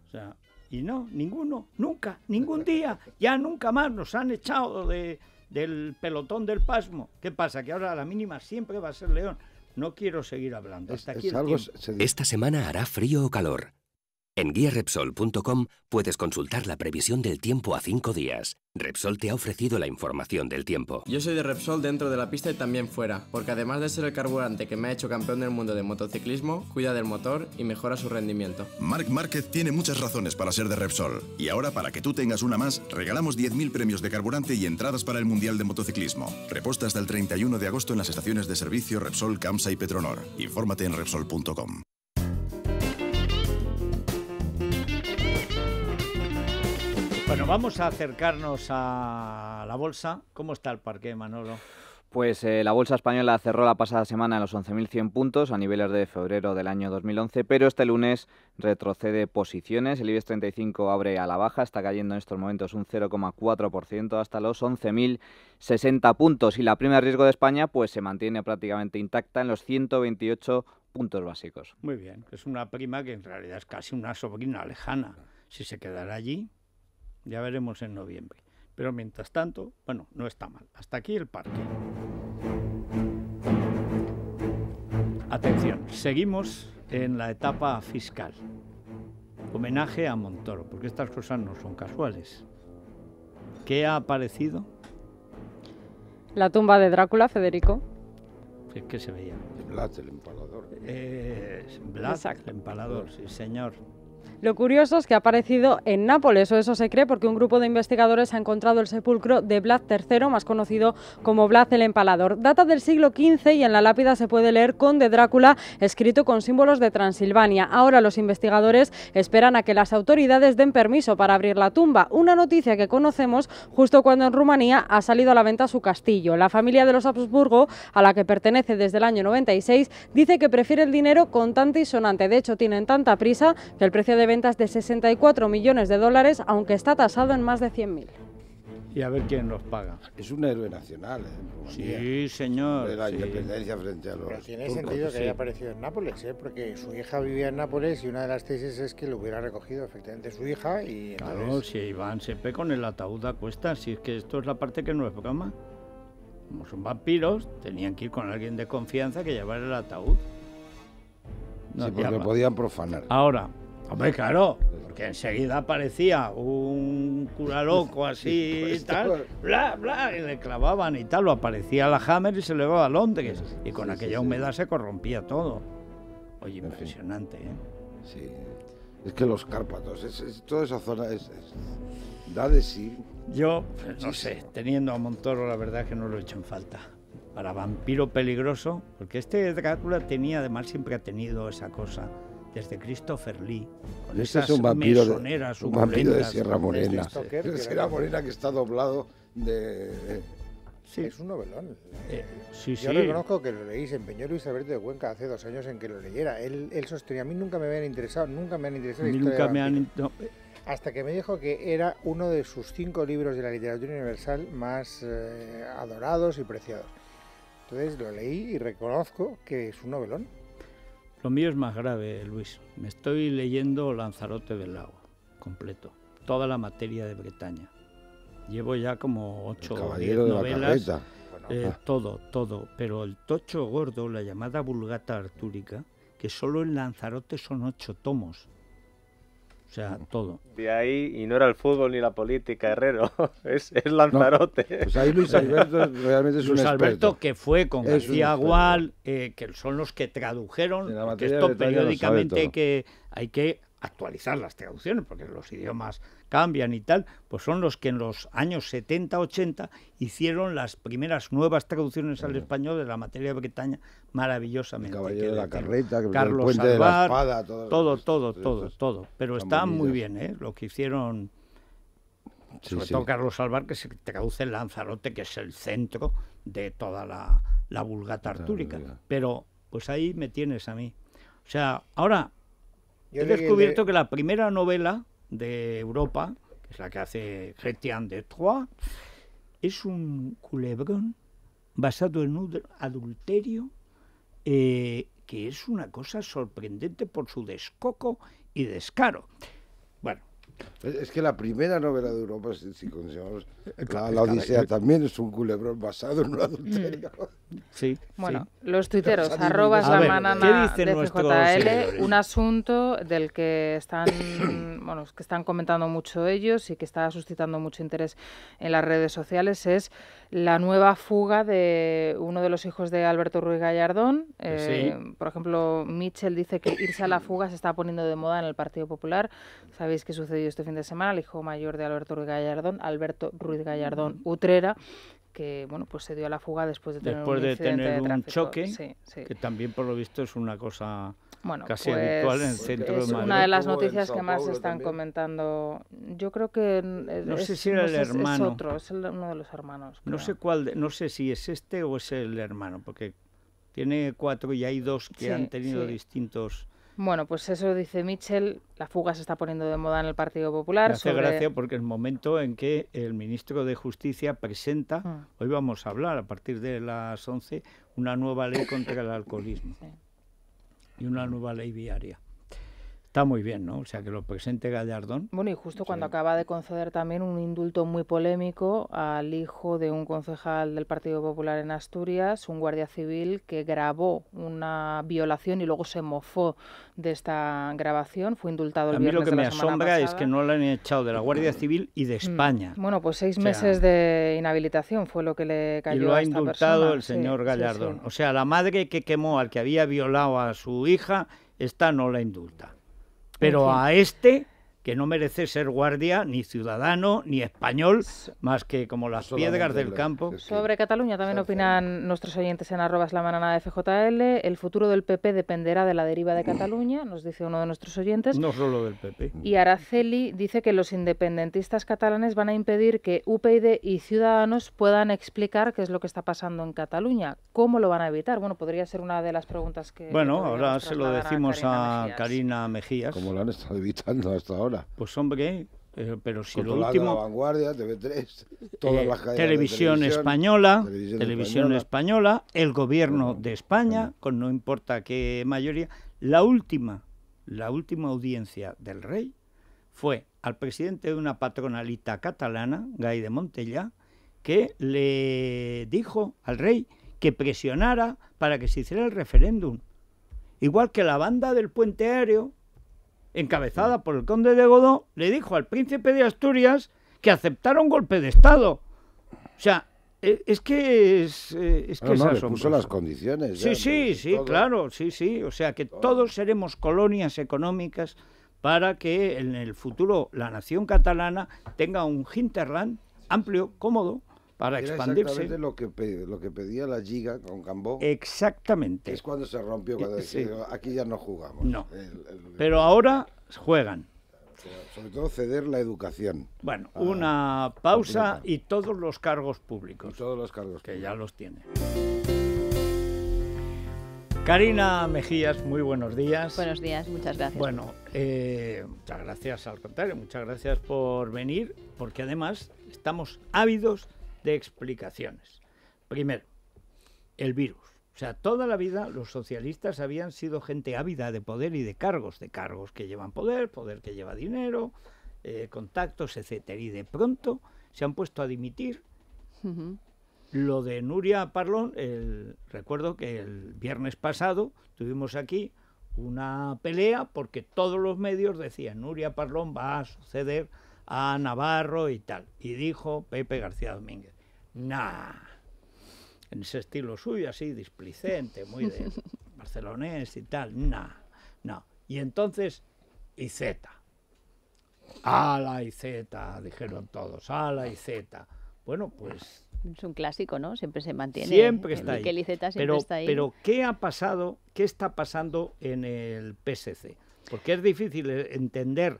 O sea, y no, ninguno, nunca, ningún <laughs> día, ya nunca más nos han echado de, del pelotón del pasmo. ¿Qué pasa? Que ahora la mínima siempre va a ser León. No quiero seguir hablando. Esta semana hará frío o calor. En repsol.com puedes consultar la previsión del tiempo a 5 días. Repsol te ha ofrecido la información del tiempo. Yo soy de Repsol dentro de la pista y también fuera, porque además de ser el carburante que me ha hecho campeón del mundo de motociclismo, cuida del motor y mejora su rendimiento. Marc Márquez tiene muchas razones para ser de Repsol. Y ahora, para que tú tengas una más, regalamos 10.000 premios de carburante y entradas para el Mundial de Motociclismo. Reposta hasta el 31 de agosto en las estaciones de servicio Repsol, Camsa y Petronor. Infórmate en Repsol.com. Bueno, vamos a acercarnos a la bolsa. ¿Cómo está el parque, Manolo? Pues eh, la bolsa española cerró la pasada semana en los 11.100 puntos a niveles de febrero del año 2011, pero este lunes retrocede posiciones. El IBEX 35 abre a la baja, está cayendo en estos momentos un 0,4% hasta los 11.060 puntos. Y la prima de riesgo de España pues se mantiene prácticamente intacta en los 128 puntos básicos. Muy bien, es una prima que en realidad es casi una sobrina lejana. Si se quedara allí, ya veremos en noviembre. Pero mientras tanto, bueno, no está mal. Hasta aquí el parque. Atención, seguimos en la etapa fiscal. Homenaje a Montoro, porque estas cosas no son casuales. ¿Qué ha aparecido? La tumba de Drácula, Federico. Es que se veía. el empalador. Eh, el empalador, sí, señor. Lo curioso es que ha aparecido en Nápoles, o eso se cree, porque un grupo de investigadores ha encontrado el sepulcro de Vlad III, más conocido como Vlad el Empalador. Data del siglo XV y en la lápida se puede leer Conde Drácula, escrito con símbolos de Transilvania. Ahora los investigadores esperan a que las autoridades den permiso para abrir la tumba, una noticia que conocemos justo cuando en Rumanía ha salido a la venta su castillo. La familia de los Habsburgo, a la que pertenece desde el año 96, dice que prefiere el dinero contante y sonante. De hecho, tienen tanta prisa que el precio de ventas de 64 millones de dólares, aunque está tasado en más de 100.000 y a ver quién los paga. Es un héroe nacional. ¿eh? Sí, señor. De la independencia frente a los. Pero tiene sentido que haya aparecido en Nápoles, ¿eh? porque su hija vivía en Nápoles y una de las tesis es que lo hubiera recogido efectivamente su hija. y Claro, si Iván se ve con el ataúd a cuestas, si es que esto es la parte que no es broma. Como son vampiros, tenían que ir con alguien de confianza que llevara el ataúd. No sí, porque podían profanar. Ahora, Hombre, claro, porque enseguida aparecía un cura loco así <laughs> y tal, bla, bla, y le clavaban y tal, lo aparecía la Hammer y se le llevaba a Londres. Y con aquella humedad se corrompía todo. Oye, impresionante, ¿eh? Sí. Es que los Cárpatos, toda esa zona es, da de sí. Yo, pues, no sé, teniendo a Montoro, la verdad es que no lo he hecho en falta. Para vampiro peligroso, porque este Drácula tenía, además siempre ha tenido esa cosa desde Christopher Lee. Con es un vampiro, de, Sierra este Morena. de Sierra Morena que está doblado de... Es un novelón. Eh, Yo reconozco que lo leí, se empeñó Luis Alberto de Cuenca hace dos años en que lo leyera. Él, él sostenía, a mí nunca me habían interesado, nunca me han interesado. Nunca me han... Hasta que me dijo que era uno de sus cinco libros de la literatura universal más eh, adorados y preciados. Entonces lo leí y reconozco que es un novelón. Lo mío es más grave, Luis. Me estoy leyendo Lanzarote del Lago, completo. Toda la materia de Bretaña. Llevo ya como ocho o diez novelas. Eh, todo, todo. Pero el tocho gordo, la llamada vulgata artúrica, que solo en Lanzarote son ocho tomos o sea, todo. De ahí, y no era el fútbol ni la política, Herrero, <laughs> es, es Lanzarote. pues ahí Luis Alberto <laughs> realmente es un Luis Alberto que fue con García Gual, eh, que son los que tradujeron, esto periódicamente que, hay que actualizar las traducciones, porque los idiomas cambian y tal, pues son los que en los años 70-80 hicieron las primeras nuevas traducciones al español de la materia de Bretaña maravillosamente. Carlos Alvar, todo, todo, todo, todo, Pero está muy bien ¿eh? lo que hicieron, sobre todo Carlos Salvar, que se traduce en Lanzarote, que es el centro de toda la, la vulgata artúrica. Pero pues ahí me tienes a mí. O sea, ahora He descubierto que la primera novela de Europa, que es la que hace Christian de Troyes, es un culebrón basado en un adulterio eh, que es una cosa sorprendente por su descoco y descaro. Bueno, es, que la primera novela de Europa, si, si consideramos la, Odisea, también es un culebrón basado en un mm. adulterio. Sí. Bueno, los tuiteros, arrobas la manana de CJL, un asunto del que están <coughs> bueno, que están comentando mucho ellos y que está suscitando mucho interés en las redes sociales es la nueva fuga de uno de los hijos de Alberto Ruiz Gallardón. Pues eh, por ejemplo, Mitchell dice que irse a la fuga se está poniendo de moda en el Partido Popular. Sabéis qué sucedió este fin de semana. El hijo mayor de Alberto Ruiz Gallardón, Alberto Ruiz Gallardón Utrera, que bueno pues se dio a la fuga después de tener después un, de tener un choque que también por lo visto es una cosa bueno, casi pues, en centro es de Una de las noticias que más están comentando. Yo creo que no sé si el hermano, es otro, es uno de los hermanos. No sé cuál, no sé si es este o es el hermano, porque tiene cuatro y hay dos que han tenido distintos. Bueno, pues eso dice Mitchell, la fuga se está poniendo de moda en el Partido Popular. Me hace gracia porque el momento en que el ministro de Justicia presenta, mm. hoy vamos a hablar a partir de las 11, una nueva ley contra el alcoholismo y una nueva ley viaria. Está muy bien, ¿no? O sea, que lo presente Gallardón. Bueno, y justo cuando acaba de conceder también un indulto muy polémico al hijo de un concejal del Partido Popular en Asturias, un guardia civil que grabó una violación y luego se mofó de esta grabación, fue indultado el a mí lo que me asombra es que no lo han echado de la Guardia mm. Civil y de mm. España. Bueno, pues seis meses de inhabilitación fue lo que le cayó y lo ha indultado el señor Gallardón. o sea, la madre que quemó al que había violado a su hija, esta no la indulta. Pero a este que no merece ser guardia ni ciudadano ni español, más que como las piedras del campo. Sobre Cataluña también opinan nuestros oyentes en arrobas la manana de FJL. El futuro del PP dependerá de la deriva de Cataluña, nos dice uno de nuestros oyentes. No solo del PP. Y Araceli dice que los independentistas catalanes van a impedir que UPyD y Ciudadanos puedan explicar qué es lo que está pasando en Cataluña. ¿Cómo lo van a evitar? Bueno, podría ser una de las preguntas que... Bueno, ahora se lo decimos a Karina, Mejías. Como lo han estado evitando hasta ahora. Pues hombre, eh, pero si lo último... La vanguardia, TV3, todas las eh, televisión, de española, televisión, española, el gobierno de España, con no importa qué mayoría, la última, la última audiencia del rey fue al presidente de una patronalita catalana, Gay de Montella, que le dijo al rey que presionara para que se hiciera el referéndum. Igual que la banda del puente aéreo encabezada por el conde de Godó, le dijo al príncipe de Asturias que aceptara un golpe de Estado. O sea, e, es que es, e, es que puso las condiciones. sí, sí, sí, claro, sí, sí. O sea, que todos seremos colonias económicas para que en el futuro la nación catalana tenga un hinterland amplio, cómodo, para expandirse. Exactamente lo que, lo que pedía la Giga con Cambó. Exactamente. Es cuando se rompió, cuando eh, aquí ya no jugamos. No. Pero ahora juegan. Sobre todo ceder la educación. Bueno, ah, una pausa y todos los cargos públicos. Y todos los cargos. públicos Que ya los tiene. Karina Mejías, muy buenos días. Buenos días, muchas gracias. Bueno, eh, muchas gracias al contrario, muchas gracias por venir, porque además estamos ávidos explicaciones. Primero, el virus. O sea, toda la vida los socialistas habían sido gente ávida de poder y de cargos, de cargos que llevan poder, poder que lleva dinero, eh, contactos, etcétera. Y de pronto se han puesto a dimitir. Lo de Nuria Parlón, el, recuerdo que el viernes pasado tuvimos aquí una pelea porque todos los medios decían Nuria Parlón va a suceder a Navarro y tal. Y dijo Pepe García Domínguez, Nah. En ese estilo suyo, así, displicente, muy de <laughs> barcelonés y tal. Nah, no. Y entonces, IZ. Ala y Z, dijeron todos, ala y Z. Bueno, pues... Es un clásico, ¿no? Siempre se mantiene. Siempre ¿eh? está ahí. siempre pero, está ahí. Pero, ¿qué ha pasado, qué está pasando en el PSC? Porque es difícil eh, entender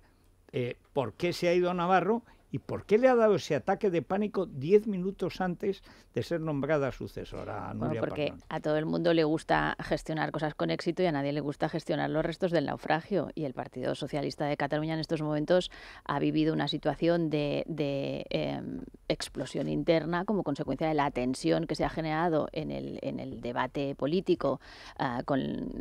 eh, por qué se ha ido a Navarro ¿Y por qué le ha dado ese ataque de pánico diez minutos antes de ser nombrada sucesora a Nuria bueno, Porque a todo el mundo le gusta gestionar cosas con éxito y a nadie le gusta gestionar los restos del naufragio. Y el Partido Socialista de Cataluña en estos momentos ha vivido una situación de, em, explosión interna como consecuencia de la tensión que se ha generado en el, debate político ah, con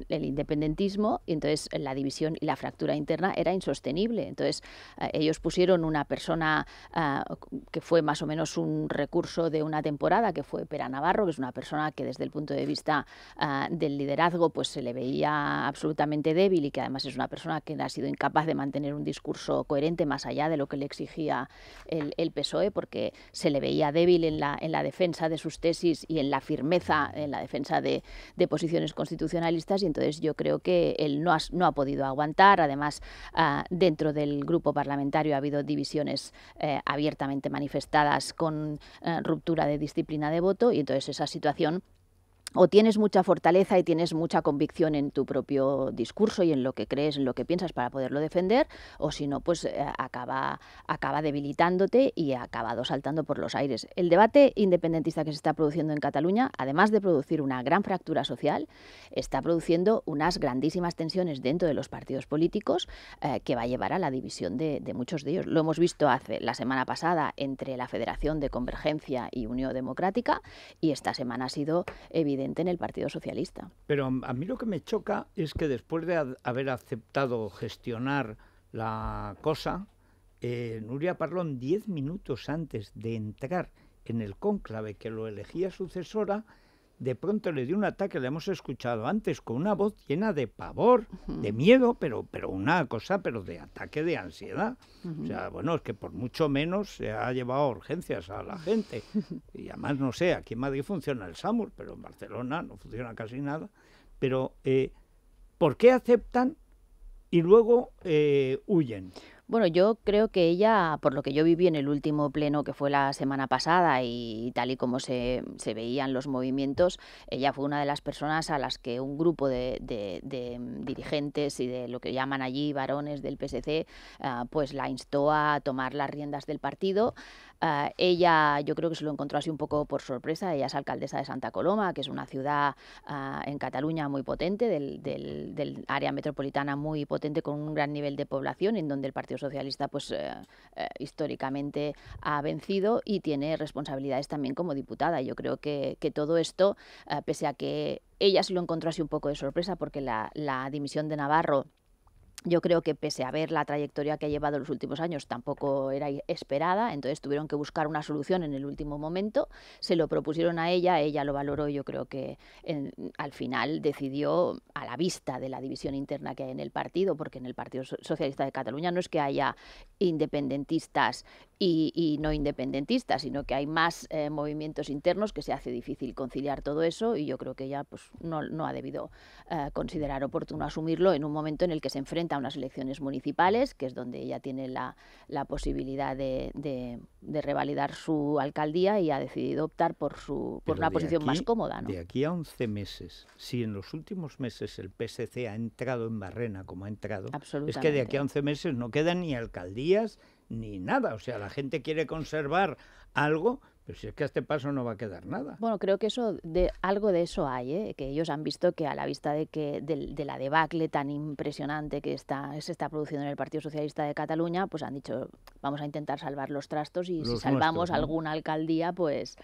el independentismo. Y entonces la división y la fractura interna era insostenible. Entonces ah, ellos pusieron una persona Ah, que fue más o menos un recurso de una temporada, que fue Pera Navarro, que es una persona que desde el punto de vista ah, del liderazgo pues se le veía absolutamente débil y que además es una persona que ha sido incapaz de mantener un discurso coherente más allá de lo que le exigía el, PSOE, porque se le veía débil en la, en la defensa de sus tesis y en la firmeza en la defensa de, posiciones constitucionalistas y entonces yo creo que él no, no ha podido aguantar. Además, ah, dentro del grupo parlamentario ha habido divisiones eh, abiertamente manifestadas con eh, ruptura de disciplina de voto y entonces esa situación o tienes mucha fortaleza y tienes mucha convicción en tu propio discurso y en lo que crees, en lo que piensas para poderlo defender, o si no, pues eh, acaba, acaba debilitándote y ha acabado saltando por los aires. El debate independentista que se está produciendo en Cataluña, además de producir una gran fractura social, está produciendo unas grandísimas tensiones dentro de los partidos políticos eh, que va a llevar a la división de, de muchos de ellos. Lo hemos visto hace, la semana pasada entre la Federación de Convergencia y Unión Democrática y esta semana ha sido evidente en el Partido Socialista. Pero a mí lo que me choca es que después de haber aceptado gestionar la cosa, eh, Nuria Parlón, diez minutos antes de entrar en el cónclave que lo elegía sucesora, de pronto le dio un ataque, le hemos escuchado antes, con una voz llena de pavor, de miedo, pero, pero una cosa, pero de ataque de ansiedad. O sea, bueno, es que por mucho menos se ha llevado urgencias a la gente. <laughs> Y además, no sé, aquí en Madrid funciona el SAMUR, pero en Barcelona no funciona casi nada. Pero, eh, ¿por qué aceptan y luego eh, huyen? Bueno, yo creo que ella, por lo que yo viví en el último pleno que fue la semana pasada y tal y como se, se veían los movimientos, ella fue una de las personas a las que un grupo de, dirigentes y de lo que llaman allí varones del PSC, ah, pues la instó a tomar las riendas del partido Ah, ella, yo creo que se lo encontró así un poco por sorpresa. Ella es alcaldesa de Santa Coloma, que es una ciudad ah, en Cataluña muy potente, del, área metropolitana muy potente, con un gran nivel de población, en donde el Partido Socialista, pues eh, eh, históricamente ha vencido y tiene responsabilidades también como diputada. Yo creo que, todo esto, ah, pese a que ella se lo encontró así un poco de sorpresa, porque la dimisión de Navarro yo creo que pese a ver la trayectoria que ha llevado en los últimos años, tampoco era esperada, entonces tuvieron que buscar una solución en el último momento, se lo propusieron a ella, ella lo valoró yo creo que al final decidió a la vista de la división interna que hay en el partido, porque en el Partido Socialista de Cataluña no es que haya independentistas y, no independentista, sino que hay más eh, movimientos internos que se hace difícil conciliar todo eso y yo creo que ella pues, no, ha debido eh, considerar oportuno asumirlo en un momento en el que se enfrenta a unas elecciones municipales, que es donde ella tiene la, la posibilidad de, de, revalidar su alcaldía y ha decidido optar por, su, por una posición más cómoda. De aquí a 11 meses, si en los últimos meses el PSC ha entrado en Barrena como ha entrado, es que de aquí a 11 meses no quedan ni alcaldías ni nada. O sea, la gente quiere conservar algo, pero si es que a este paso no va a quedar nada. Bueno, creo que eso de algo de eso hay, ¿eh? que ellos han visto que a la vista de que de, de, la debacle tan impresionante que está se está produciendo en el Partido Socialista de Cataluña, pues han dicho vamos a intentar salvar los trastos y si salvamos alguna alcaldía, pues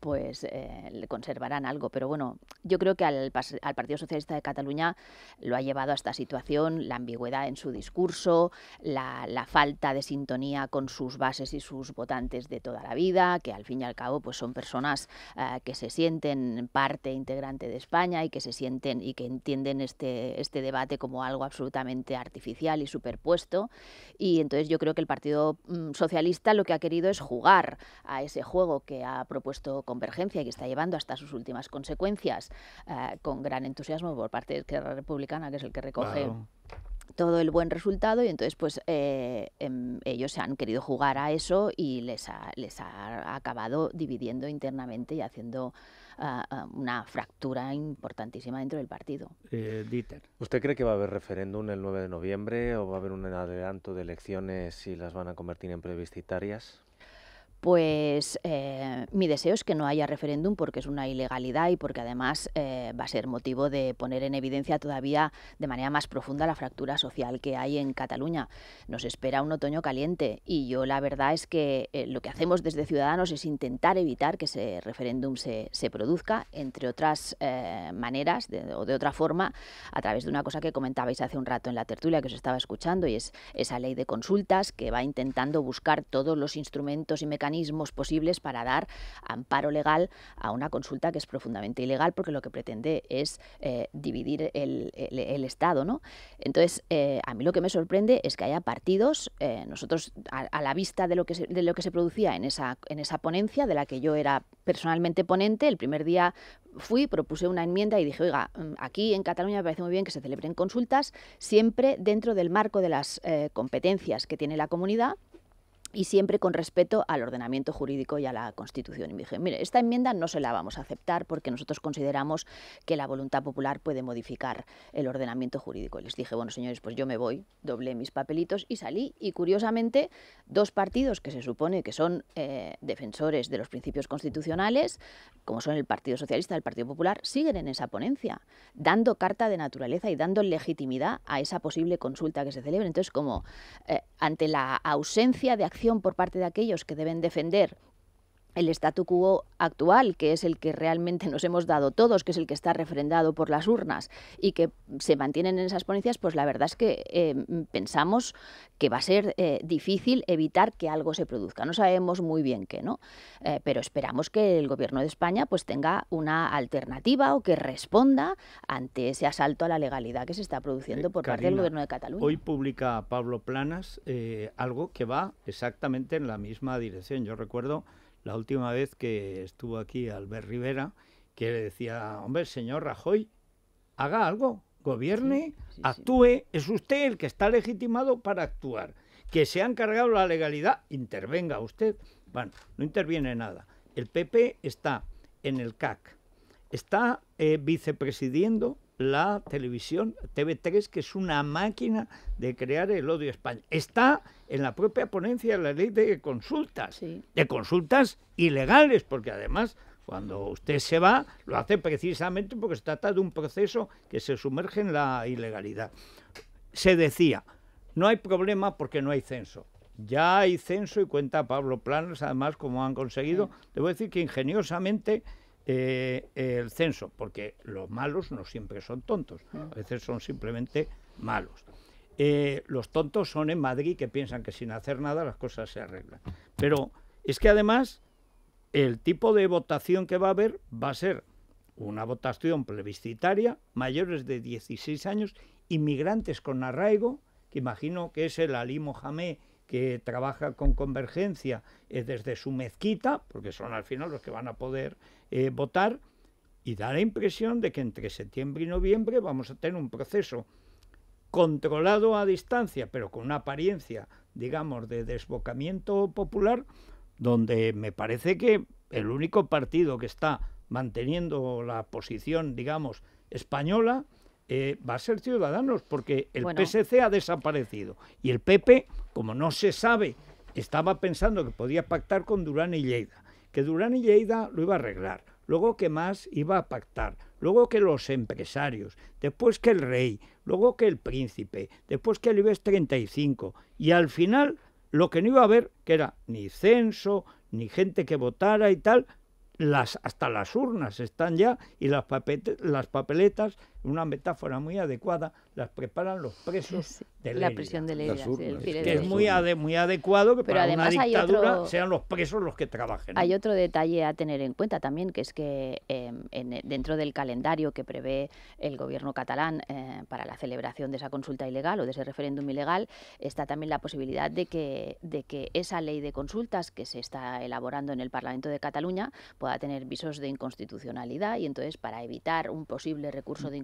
pues eh, le conservarán algo. Pero bueno, yo creo que al, Partido Socialista de Cataluña lo ha llevado a esta situación, la ambigüedad en su discurso, la, falta de sintonía con sus bases y sus votantes de toda la vida, que al fin y al cabo pues son personas eh, que se sienten parte integrante de España y que se sienten y que entienden este, este debate como algo absolutamente artificial y superpuesto. Y entonces yo creo que el Partido mm, Socialista lo que ha querido es jugar a ese juego que ha propuesto convergencia y que está llevando hasta sus últimas consecuencias eh, con gran entusiasmo por parte de Esquerra Republicana, que es el que recoge. todo el buen resultado y entonces pues eh, em, ellos se han querido jugar a eso y les ha, les ha acabado dividiendo internamente y haciendo eh, una fractura importantísima dentro del partido. Dieter. ¿Usted cree que va a haber referéndum el 9 de noviembre o va a haber un adelanto de elecciones y las van a convertir en plebiscitarias? pues eh, mi deseo es que no haya referéndum porque es una ilegalidad y porque además eh, va a ser motivo de poner en evidencia todavía de manera más profunda la fractura social que hay en Cataluña. Nos espera un otoño caliente y yo la verdad es que eh, lo que hacemos desde Ciudadanos es intentar evitar que ese referéndum se, produzca, entre otras maneras o de otra forma, a través de una cosa que comentabais hace un rato en la tertulia que os estaba escuchando y es esa ley de consultas que va intentando buscar todos los instrumentos y mecanismos mecanismos posibles para dar amparo legal a una consulta que es profundamente ilegal porque lo que pretende es eh, dividir el, Estado. ¿no? Entonces, eh, a mí lo que me sorprende es que haya partidos, eh, nosotros a, la vista de lo que se, de lo que se producía en esa, en esa ponencia, de la que yo era personalmente ponente, el primer día fui, propuse una enmienda y dije, oiga, mm, aquí en Cataluña me parece muy bien que se celebren consultas, siempre dentro del marco de las competencias que tiene la comunidad y siempre con respeto al ordenamiento jurídico y a la Constitución. Y dije, mire, esta enmienda no se la vamos a aceptar porque nosotros consideramos que la voluntad popular puede modificar el ordenamiento jurídico. Y les dije, bueno, señores, pues yo me voy, doblé mis papelitos y salí. Y curiosamente, dos partidos que se supone que son eh, defensores de los principios constitucionales, como son el Partido Socialista y el Partido Popular, siguen en esa ponencia, dando carta de naturaleza y dando legitimidad a esa posible consulta que se celebre. Entonces, como eh, ante la ausencia de acción por parte de aquellos que deben defender el statu quo actual, que es el que realmente nos hemos dado todos, que es el que está refrendado por las urnas y que se mantienen en esas ponencias, pues la verdad es que eh, pensamos que va a ser eh, difícil evitar que algo se produzca. No sabemos muy bien qué, ¿no? Eh, pero esperamos que el Gobierno de España pues tenga una alternativa o que responda ante ese asalto a la legalidad que se está produciendo por parte del Gobierno de Cataluña. Hoy publica Pablo Planas algo que va exactamente en la misma dirección. Yo recuerdo la última vez que estuvo aquí Albert Rivera, que le decía, hombre, señor Rajoy, haga algo, gobierne, actúe, es usted el que está legitimado para actuar. Que se ha encargado la legalidad, intervenga usted. Bueno, no interviene nada. El PP está en el CAC, está eh, vicepresidiendo la televisión TV3, que es una máquina de crear el odio a España. Está en la propia ponencia de la ley de consultas, de consultas ilegales, porque además cuando usted se va lo hace precisamente porque se trata de un proceso que se sumerge en la ilegalidad. Se decía, no hay problema porque no hay censo. Ya hay censo y cuenta Pablo Planes además, como han conseguido, debo decir que ingeniosamente eh, el censo, porque los malos no siempre son tontos, ah. a veces son simplemente malos. Eh, los tontos son en Madrid que piensan que sin hacer nada las cosas se arreglan. Pero es que además el tipo de votación que va a haber va a ser una votación plebiscitaria, mayores de 16 años, inmigrantes con arraigo, que imagino que es el Ali Mohamed que trabaja con convergencia eh, desde su mezquita, porque son al final los que van a poder eh, votar, y da la impresión de que entre septiembre y noviembre vamos a tener un proceso controlado a distancia, pero con una apariencia, digamos, de desbocamiento popular, donde me parece que el único partido que está manteniendo la posición, digamos, española, eh, va a ser Ciudadanos, porque el PSC ha desaparecido. Y el PP, como no se sabe, estaba pensando que podía pactar con Durán y Lleida, que Durán y Lleida lo iba a arreglar, luego que más iba a pactar luego que los empresarios, después que el rey, luego que el príncipe, después que el IBEX 35 y al final lo que no iba a haber, que era ni censo, ni gente que votara y tal, las, hasta las urnas están ya y las, las papeletas una metáfora muy adecuada, las preparan los presos de La prisión de leyes que es muy, muy adecuado que Pero para una dictadura sean los presos los que trabajen. Hay otro detalle a tener en cuenta también, que es que em, dentro del calendario que prevé el gobierno catalán eh, para la celebración de esa consulta ilegal o de ese referéndum ilegal, está también la posibilidad de que, de que esa ley de consultas que se está elaborando en el Parlamento de Cataluña pueda tener visos de inconstitucionalidad y entonces para evitar un posible recurso de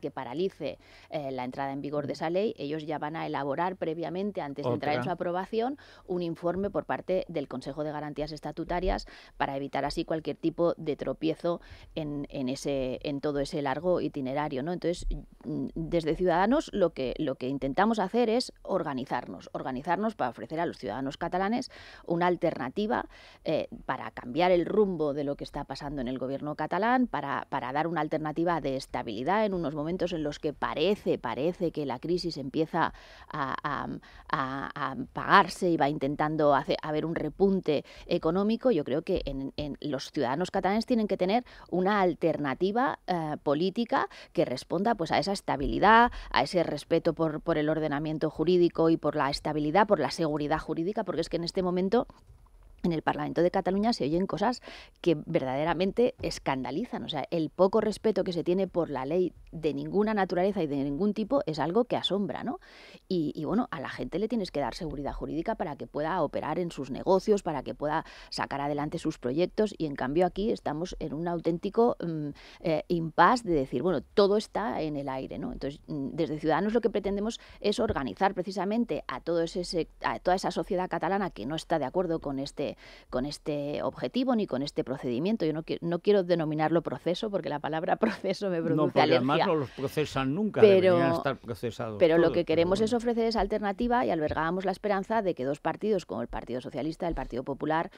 que paralice eh, la entrada en vigor de esa ley, ellos ya van a elaborar previamente, antes de entrar en su aprobación, un informe por parte del Consejo de Garantías Estatutarias para evitar así cualquier tipo de tropiezo en, ese, en todo ese largo itinerario. ¿no? Entonces, mm, desde Ciudadanos lo que, lo que intentamos hacer es organizarnos, organizarnos para ofrecer a los ciudadanos catalanes una alternativa eh, para cambiar el rumbo de lo que está pasando en el gobierno catalán, para, para dar una alternativa de estabilidad en unos momentos en los que parece, parece que la crisis empieza a, pagarse y va intentando haber un repunte económico, yo creo que en, los ciudadanos catalanes tienen que tener una alternativa eh, política que responda pues, a esa estabilidad, a ese respeto por, por el ordenamiento jurídico y por la estabilidad, por la seguridad jurídica, porque es que en este momento en el Parlamento de Cataluña se oyen cosas que verdaderamente escandalizan. O sea, el poco respeto que se tiene por la ley de ninguna naturaleza y de ningún tipo es algo que asombra, ¿no? Y, bueno, a la gente le tienes que dar seguridad jurídica para que pueda operar en sus negocios, para que pueda sacar adelante sus proyectos y en cambio aquí estamos en un auténtico mm, eh, impasse de decir, bueno, todo está en el aire, ¿no? Entonces, mm, desde Ciudadanos lo que pretendemos es organizar precisamente a, todo ese, a toda esa sociedad catalana que no está de acuerdo con este, con este objetivo ni con este procedimiento. Yo no, no quiero denominarlo proceso porque la palabra <laughs> proceso me produce alergia no los procesan nunca, pero, estar Pero lo que queremos es ofrecer esa alternativa y albergábamos la esperanza de que dos partidos como el Partido Socialista y el Partido Popular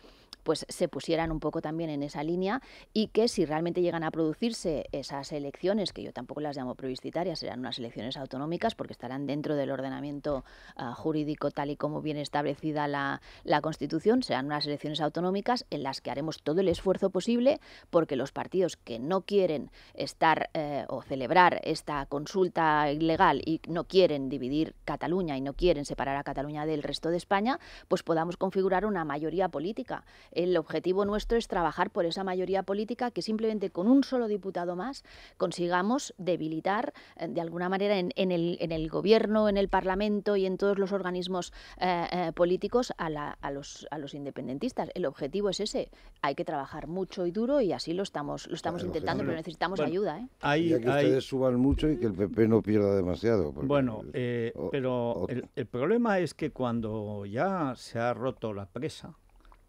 pues se pusieran un poco también en esa línea y que si realmente llegan a producirse esas elecciones, que yo tampoco las llamo plebiscitarias, serán unas elecciones autonómicas porque estarán dentro del ordenamiento ah, jurídico tal y como viene establecida la, Constitución, serán unas elecciones autonómicas en las que haremos todo el esfuerzo posible porque los partidos que no quieren estar eh, o celebrar esta consulta ilegal y no quieren dividir Cataluña y no quieren separar a Cataluña del resto de España, pues podamos configurar una mayoría política. El objetivo nuestro es trabajar por esa mayoría política que simplemente con un solo diputado más consigamos debilitar eh, de alguna manera en, el, en el, gobierno, en el Parlamento y en todos los organismos eh, eh, políticos a, los, a, los, independentistas. El objetivo es ese. Hay que trabajar mucho y duro y así lo estamos, lo estamos intentando, pero necesitamos ayuda. Hay, hay, suban mucho y que el PP no pierda demasiado. Bueno, eh, pero El, problema es que cuando ya se ha roto la presa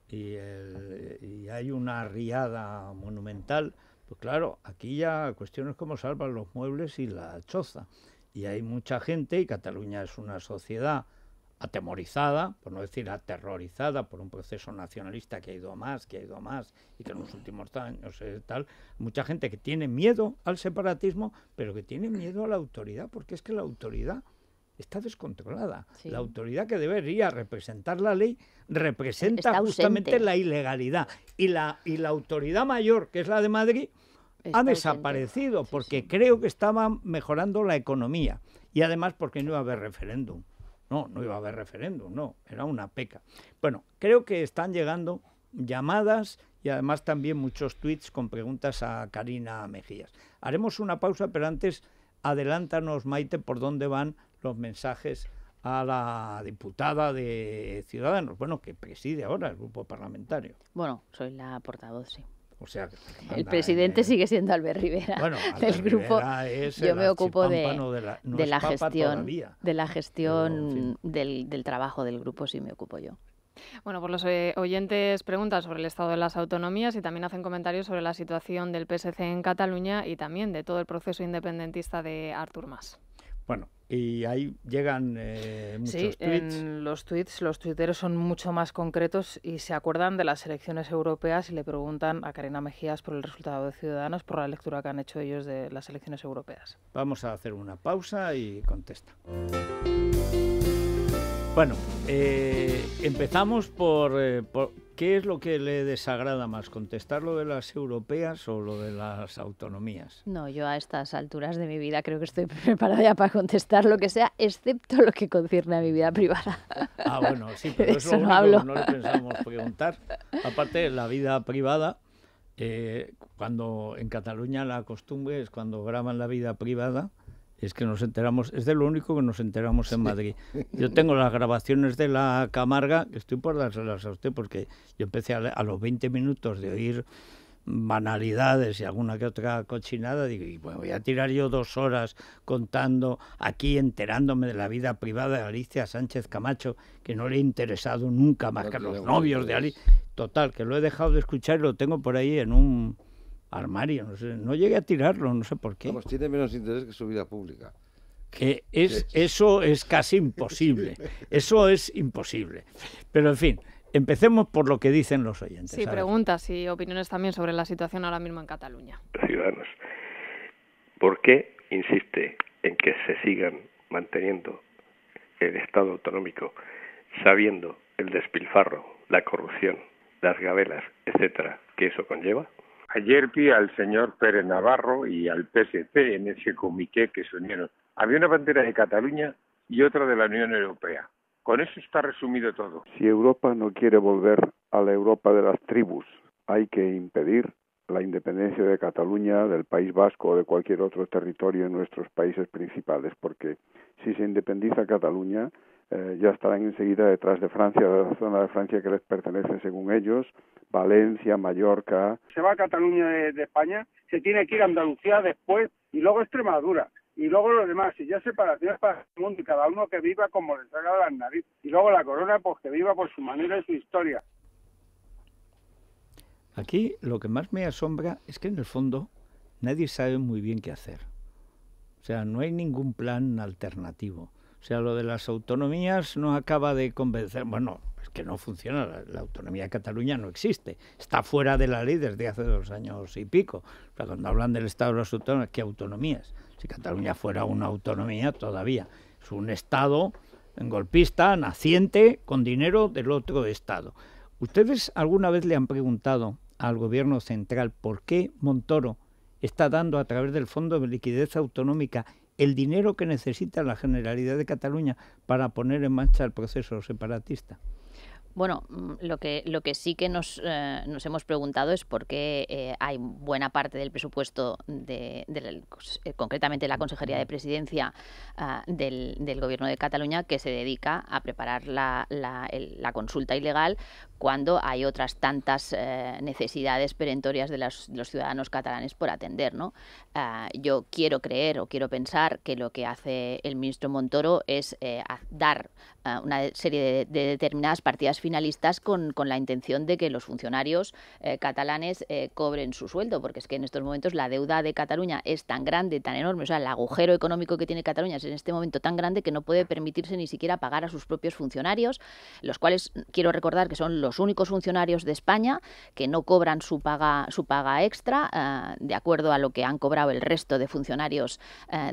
y, y hay una riada monumental, pues claro, aquí ya cuestión es como salvan los muebles y la choza. Y hay mucha gente, y Cataluña es una sociedad atemorizada, por no decir aterrorizada, por un proceso nacionalista que ha ido más, que ha ido más, y que en los últimos años es tal, mucha gente que tiene miedo al separatismo, pero que tiene miedo a la autoridad, porque es que la autoridad está descontrolada. La autoridad que debería representar la ley representa justamente la ilegalidad. Y la, y la autoridad mayor, que es la de Madrid, ha desaparecido porque creo que estaba mejorando la economía y además porque no iba a haber referéndum. No, no iba a haber referéndum, no, era una peca. Bueno, creo que están llegando llamadas y además también muchos tweets con preguntas a Karina Mejías. Haremos una pausa, pero antes adelántanos, Maite, por dónde van los mensajes a la diputada de Ciudadanos, bueno, que preside ahora el grupo parlamentario. Bueno, soy la portavoz, sí el presidente eh, sigue siendo Albert Rivera bueno, <laughs> grupo. yo me ocupo de, la, gestión, de, la, gestión, del, trabajo del grupo, sí me ocupo yo. Bueno, por los eh, oyentes preguntan sobre el estado de las autonomías y también hacen comentarios sobre la situación del PSC en Cataluña y también de todo el proceso independentista de Artur Mas. Bueno, y ahí llegan eh, muchos sí, los tweets, los tuiteros son mucho más concretos y se acuerdan de las elecciones europeas y le preguntan a Karina Mejías por el resultado de Ciudadanos, por la lectura que han hecho ellos de las elecciones europeas. Vamos a hacer una pausa y contesta. Bueno, eh, empezamos eh, por, qué es lo que le desagrada más, contestar lo de las europeas o lo de las autonomías. No, yo a estas alturas de mi vida creo que estoy <laughs> preparada ya para contestar lo que sea, excepto lo que concierne a mi vida privada. Ah, bueno, sí, pero <laughs> eso, no, pensamos preguntar. Aparte, la vida privada, eh, cuando en Cataluña la costumbre es cuando graban la vida privada, es que nos enteramos, es de lo único que nos enteramos en Madrid. <laughs> Yo tengo las grabaciones de la Camarga, que estoy por dárselas a usted, porque yo empecé a, los 20 minutos de oír banalidades y alguna que otra cochinada, y bueno, voy a tirar yo dos horas contando aquí, enterándome de la vida privada de Alicia Sánchez Camacho, que no le he interesado nunca más que a los novios de Alicia. Pues. Total, que lo he dejado de escuchar y lo tengo por ahí en un armario, no, sé, llegué a tirarlo, no sé por qué. tiene menos interés que su vida pública. Que es, eso es casi imposible, <laughs> eso es imposible. Pero en fin, empecemos por lo que dicen los oyentes. Sí, preguntas y opiniones también sobre la situación ahora mismo en Cataluña. Ciudadanos, ¿por qué insiste en que se sigan manteniendo el Estado autonómico sabiendo el despilfarro, la corrupción, las gabelas, etcétera, que eso conlleva? Ayer vi al señor Pérez Navarro y al PSC en ese comité que se unieron. Había una bandera de Cataluña y otra de la Unión Europea. Con eso está resumido todo. Si Europa no quiere volver a la Europa de las tribus, hay que impedir la independencia de Cataluña, del País Vasco o de cualquier otro territorio en nuestros países principales, porque si se independiza Cataluña, eh, ya estarán enseguida detrás de Francia, de la zona de Francia que les pertenece según ellos, Valencia, Mallorca. Se va a Cataluña de, España, se tiene que ir a Andalucía después y luego Extremadura y luego los demás, y ya separaciones para el mundo, y cada uno que viva como le salga de las narices, y luego la corona, pues que viva por su manera y su historia. Aquí lo que más me asombra es que en el fondo nadie sabe muy bien qué hacer. O sea, no hay ningún plan alternativo. O sea, lo de las autonomías no acaba de convencer. Bueno, es que no funciona. La, autonomía de Cataluña no existe. Está fuera de la ley desde hace dos años y pico. Pero cuando hablan del Estado de las autonomías, ¿qué autonomías? Si Cataluña fuera una autonomía, todavía. Es un Estado golpista, naciente, con dinero del otro Estado. ¿Ustedes alguna vez le han preguntado al gobierno central por qué Montoro está dando a través del Fondo de Liquidez Autonómica el dinero que necesita la Generalidad de Cataluña para poner en marcha el proceso separatista. Bueno, mm, lo que, sí que eh, nos, hemos preguntado es por qué eh, hay buena parte del presupuesto, eh, concretamente la Consejería de Presidencia ah, del, Gobierno de Cataluña, que se dedica a preparar la, consulta ilegal cuando hay otras tantas necesidades perentorias de, los ciudadanos catalanes por atender. Ah, yo quiero creer o quiero pensar que lo que hace el ministro Montoro es dar ah, una serie de, determinadas partidas financieras finalistas con, la intención de que los funcionarios eh, catalanes eh, cobren su sueldo, porque es que en estos momentos la deuda de Cataluña es tan grande, tan enorme, o sea, el agujero económico que tiene Cataluña es en este momento tan grande que no puede permitirse ni siquiera pagar a sus propios funcionarios, los cuales quiero recordar que son los únicos funcionarios de España que no cobran su paga, su paga extra, eh, de acuerdo a lo que han cobrado el resto de funcionarios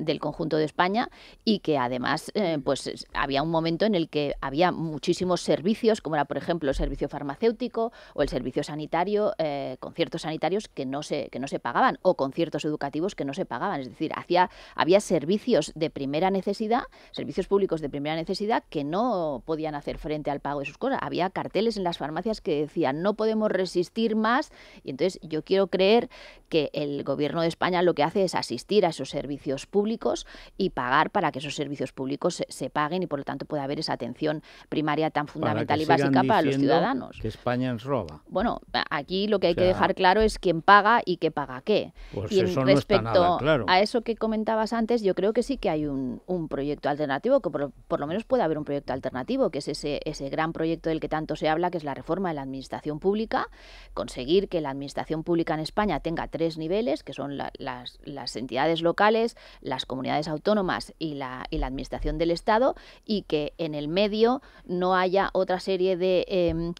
del conjunto de España, y que además, pues había un momento en el que había muchísimos servicios como por ejemplo, el servicio farmacéutico o el servicio sanitario, eh, conciertos sanitarios que no, se, que no se pagaban o conciertos educativos que no se pagaban. Es decir, hacía, había servicios de primera necesidad, servicios públicos de primera necesidad que no podían hacer frente al pago de sus cosas. Había carteles en las farmacias que decían no podemos resistir más y entonces yo quiero creer que el gobierno de España lo que hace es asistir a esos servicios públicos y pagar para que esos servicios públicos se, se paguen y por lo tanto pueda haber esa atención primaria tan fundamental y básica para los ciudadanos. Que España nos roba. Bueno, aquí lo que hay que dejar claro es quién paga y qué paga qué. Pues respecto a eso que comentabas antes, yo creo que sí que hay un, proyecto alternativo, que por, lo menos puede haber un proyecto alternativo, que es ese, ese gran proyecto del que tanto se habla, que es la reforma de la administración pública, conseguir que la administración pública en España tenga tres niveles, que son las, las, entidades locales, las comunidades autónomas y la, y la administración del Estado, y que en el medio no haya otra serie de... Em,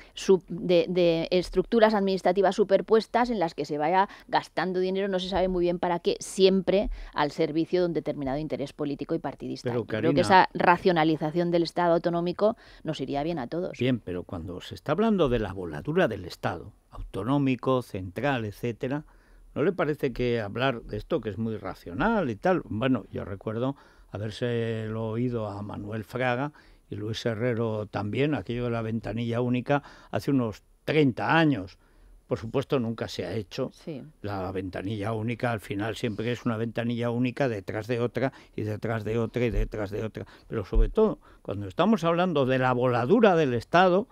de, de, estructuras administrativas superpuestas en las que se vaya gastando dinero, no se sabe muy bien para qué, siempre al servicio de un determinado interés político y partidista. Creo que esa racionalización del Estado autonómico nos iría bien a todos. Bien, pero cuando se está hablando de la volatura del Estado, autonómico, central, etcétera, ¿no le parece que hablar de esto, que es muy racional y tal? Bueno, yo recuerdo habérselo oído a Manuel Fraga y Luis Herrero también, aquello de la ventanilla única, hace unos 30 años. Por supuesto, nunca se ha hecho. La ventanilla única, al final, siempre es una ventanilla única detrás de otra y detrás de otra y detrás de otra. Pero sobre todo, cuando estamos hablando de la voladura del Estado,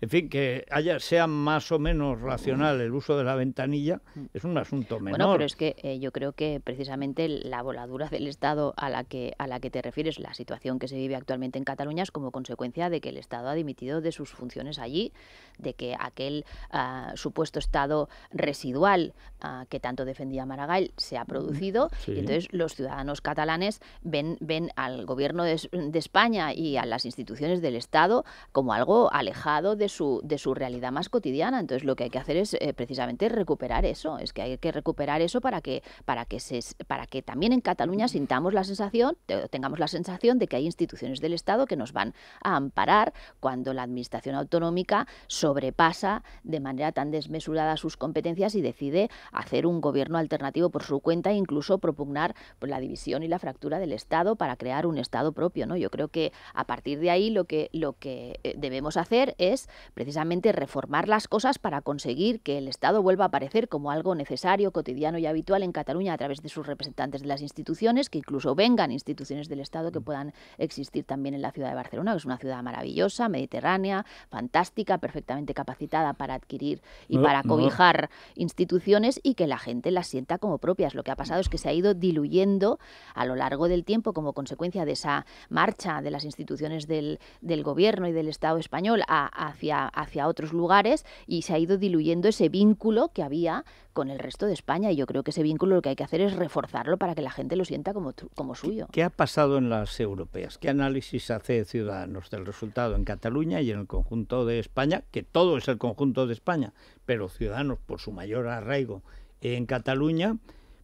en fin, que haya, sea más o menos racional el uso de la ventanilla mm. es un asunto menor. Bueno, pero es que eh, yo creo que precisamente la voladura del Estado a la, que, a la que te refieres, la situación que se vive actualmente en Cataluña, es como consecuencia de que el Estado ha dimitido de sus funciones allí, de que aquel ah, supuesto Estado residual ah, que tanto defendía Maragall se ha mm, producido y entonces los ciudadanos catalanes ven, ven al gobierno de, de España y a las instituciones del Estado como algo alejado de su, de su realidad más cotidiana. Entonces lo que hay que hacer es eh, precisamente recuperar eso, es que hay que recuperar eso para que, para que, se, para que también en Cataluña sintamos la sensación, tengamos la sensación de que hay instituciones del Estado que nos van a amparar cuando la Administración autonómica sobrepasa de manera tan desmesurada sus competencias y decide hacer un gobierno alternativo por su cuenta e incluso propugnar pues, la división y la fractura del Estado para crear un Estado propio. ¿no? Yo creo que a partir de ahí lo que, lo que eh, debemos hacer es precisamente reformar las cosas para conseguir que el Estado vuelva a aparecer como algo necesario, cotidiano y habitual en Cataluña a través de sus representantes de las instituciones, que incluso vengan instituciones del Estado que mm. puedan existir también en la ciudad de Barcelona, que es una ciudad maravillosa, mediterránea, fantástica, perfectamente capacitada para adquirir y para cobijar instituciones y que la gente las sienta como propias. Lo que ha pasado es que se ha ido diluyendo a lo largo del tiempo como consecuencia de esa marcha de las instituciones del, gobierno y del Estado español hacia hacia, otros lugares y se ha ido diluyendo ese vínculo que había con el resto de España. Y yo creo que ese vínculo lo que hay que hacer es reforzarlo para que la gente lo sienta como, como suyo. ¿Qué ha pasado en las europeas? ¿Qué análisis hace Ciudadanos del resultado en Cataluña y en el conjunto de España? Que todo es el conjunto de España, pero Ciudadanos, por su mayor arraigo en Cataluña,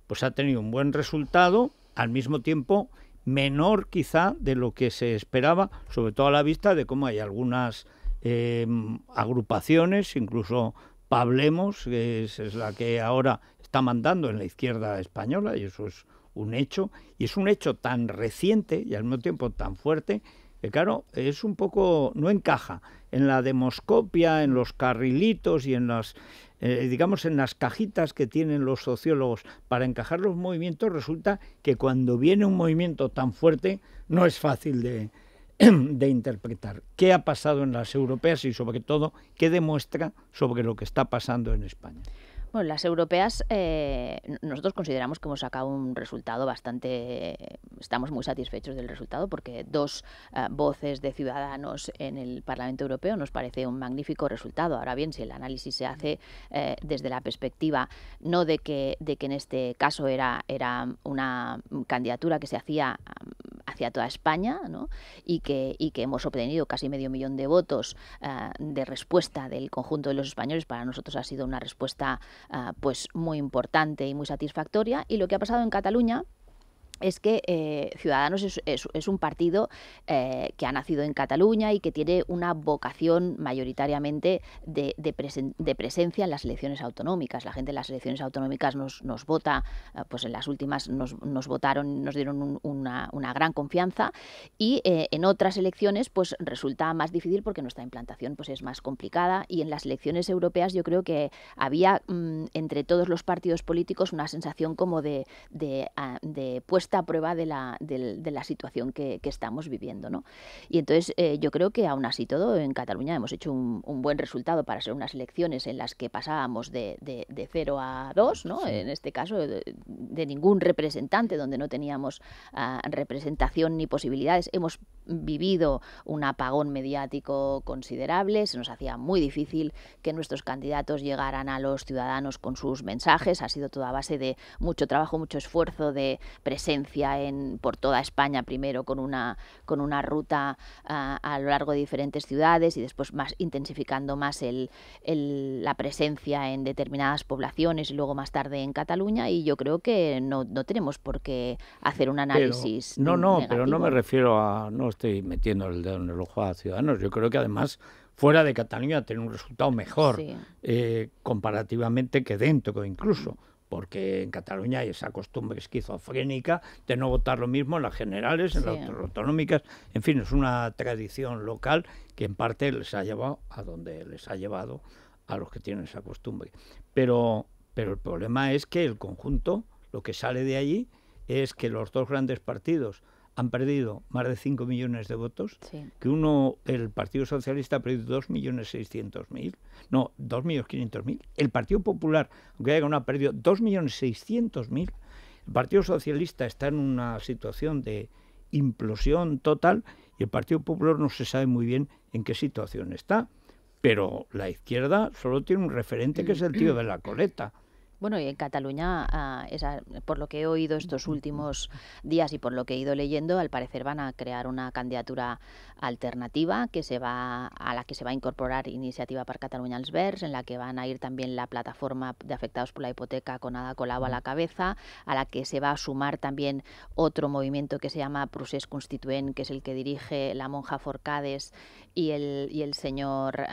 pues ha tenido un buen resultado, al mismo tiempo menor quizá de lo que se esperaba, sobre todo a la vista de cómo hay algunas Em, agrupaciones, incluso Pablemos, que es, la que ahora está mandando en la izquierda española, y eso es un hecho, y es un hecho tan reciente y al mismo tiempo tan fuerte, que claro, es un poco, no encaja en la demoscopia, en los carrilitos y en las, eh, digamos, en las cajitas que tienen los sociólogos para encajar los movimientos, resulta que cuando viene un movimiento tan fuerte no es fácil de, <clears throat> de interpretar qué ha pasado en las europeas y sobre todo qué demuestra sobre lo que está pasando en España. Bueno, las europeas, eh, nosotros consideramos que hemos sacado un resultado bastante. Eh, estamos muy satisfechos del resultado porque dos eh, voces de ciudadanos en el Parlamento Europeo nos parece un magnífico resultado. Ahora bien, si el análisis se hace desde la perspectiva no de que, de que en este caso era, era una candidatura que se hacía mm, hacia toda España ¿no? y, que, y que hemos obtenido casi medio millón de votos de respuesta del conjunto de los españoles, para nosotros ha sido una respuesta Ah, pues muy importante y muy satisfactoria. Y lo que ha pasado en Cataluña es que eh, Ciudadanos es, un partido eh, que ha nacido en Cataluña y que tiene una vocación mayoritariamente de, presencia en las elecciones autonómicas. La gente en las elecciones autonómicas nos, vota, eh, pues en las últimas nos, votaron, nos dieron una, gran confianza y en otras elecciones pues resulta más difícil porque nuestra implantación pues es más complicada y en las elecciones europeas yo creo que había mm, entre todos los partidos políticos una sensación como de, de, ah, esta prueba de la, situación que, estamos viviendo. ¿no? Y entonces eh, yo creo que aún así todo en Cataluña hemos hecho un, buen resultado para ser unas elecciones en las que pasábamos de, de 0 a dos en este caso de, ningún representante, donde no teníamos ah, representación ni posibilidades. Hemos vivido un apagón mediático considerable, se nos hacía muy difícil que nuestros candidatos llegaran a los ciudadanos con sus mensajes, ha sido toda base de mucho trabajo, mucho esfuerzo de presencia en, por toda España primero con una, con una ruta ah, a, lo largo de diferentes ciudades y después más intensificando más el, la presencia en determinadas poblaciones y luego más tarde en Cataluña y yo creo que no, tenemos por qué hacer un análisis. no, no, pero no me refiero a, no estoy metiendo el dedo en el ojo a Ciudadanos, yo creo que además fuera de Cataluña tiene un resultado mejor eh, comparativamente que dentro incluso porque en Cataluña hay esa costumbre esquizofrénica de no votar lo mismo en las generales, en las autonómicas, en fin, es una tradición local que en parte les ha llevado a donde les ha llevado a los que tienen esa costumbre. Pero, pero el problema es que el conjunto, lo que sale de allí, es que los dos grandes partidos, han perdido más de 5 millones de votos, que uno, el Partido Socialista ha perdido 2.600.000, no, 2.500.000, el Partido Popular, aunque haya ha perdido 2.600.000, el Partido Socialista está en una situación de implosión total y el Partido Popular no se sabe muy bien en qué situación está, pero la izquierda solo tiene un referente que es el tío de la coleta. Bueno, y en Cataluña, por lo que he oído estos últimos días y por lo que he ido leyendo, al parecer van a crear una candidatura alternativa que se va, a la que se va a incorporar Iniciativa para Cataluña als en la que van a ir también la plataforma de afectados por la hipoteca con Ada Colau a la cabeza, a la que se va a sumar también otro movimiento que se llama Procés Constituent, que es el que dirige la monja Forcades y el, y el señor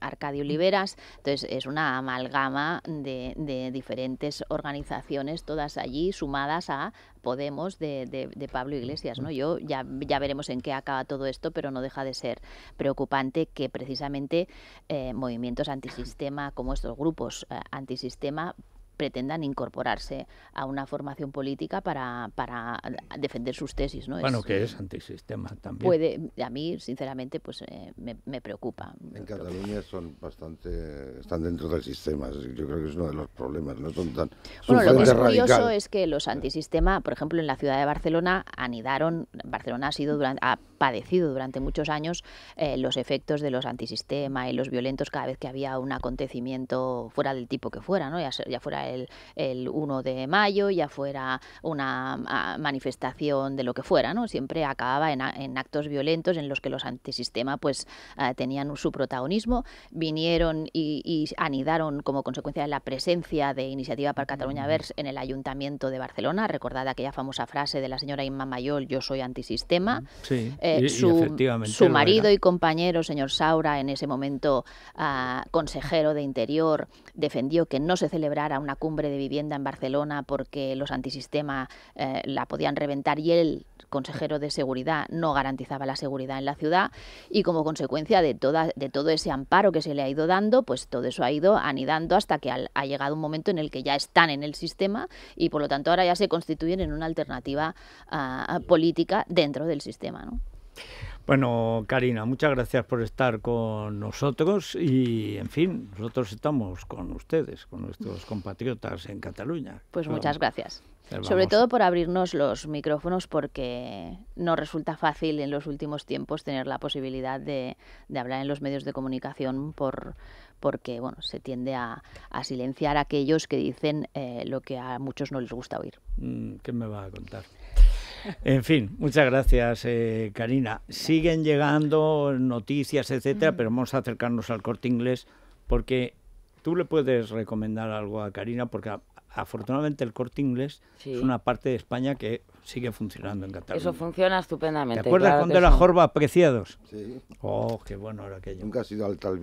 Arcadio Oliveras. Entonces, es una amalgama de diferentes organizaciones, todas allí sumadas a Podemos de, Pablo Iglesias. ¿no? Yo ya, veremos en qué acaba todo esto, pero no deja de ser preocupante que precisamente eh, movimientos antisistema como estos grupos eh, antisistema pretendan incorporarse a una formación política para, para defender sus tesis. ¿no? Bueno, que eh, es antisistema también. Puede, a mí, sinceramente, pues eh, me, preocupa. En Cataluña son bastante, están dentro del sistema, yo creo que es uno de los problemas, no son tan... Bueno, lo que es curioso es que los antisistema, por ejemplo, en la ciudad de Barcelona, anidaron, Barcelona ha sido durante padecido durante muchos años eh, los efectos de los antisistema y los violentos cada vez que había un acontecimiento fuera del tipo que fuera, ¿no? ya, fuera el, el, 1 de mayo, ya fuera una ah, manifestación de lo que fuera, ¿no? siempre acababa en, actos violentos en los que los antisistema pues, ah, tenían su protagonismo, vinieron y, anidaron como consecuencia de la presencia de Iniciativa para Cataluña mm. Vers en el Ayuntamiento de Barcelona, recordada aquella famosa frase de la señora Inma Mayol, yo soy antisistema. Sí. Eh, eh, su, marido y compañero, señor Saura, en ese momento ah, consejero de Interior, defendió que no se celebrara una cumbre de vivienda en Barcelona porque los antisistema eh, la podían reventar y él, consejero de Seguridad, no garantizaba la seguridad en la ciudad. Y como consecuencia de, de todo ese amparo que se le ha ido dando, pues todo eso ha ido anidando hasta que ha llegado un momento en el que ya están en el sistema y por lo tanto ahora ya se constituyen en una alternativa ah, política dentro del sistema. ¿no? Bueno, Karina, muchas gracias por estar con nosotros y, en fin, nosotros estamos con ustedes, con nuestros compatriotas en Cataluña. Pues muchas gracias. Sobre todo por abrirnos los micrófonos porque no resulta fácil en los últimos tiempos tener la posibilidad de, hablar en los medios de comunicación por, porque bueno, se tiende a, silenciar a aquellos que dicen eh, lo que a muchos no les gusta oír. Mm, ¿Qué me va a contar? En fin, muchas gracias, eh, Karina. Siguen llegando noticias, etcétera, mm. pero vamos a acercarnos al corte inglés porque tú le puedes recomendar algo a Karina porque afortunadamente el corte inglés es una parte de España que sigue funcionando en Cataluña. Eso funciona estupendamente. ¿Te acuerdas cuando era Jorba Preciados? Sí. Oh, qué bueno era aquello. Nunca has ido al tal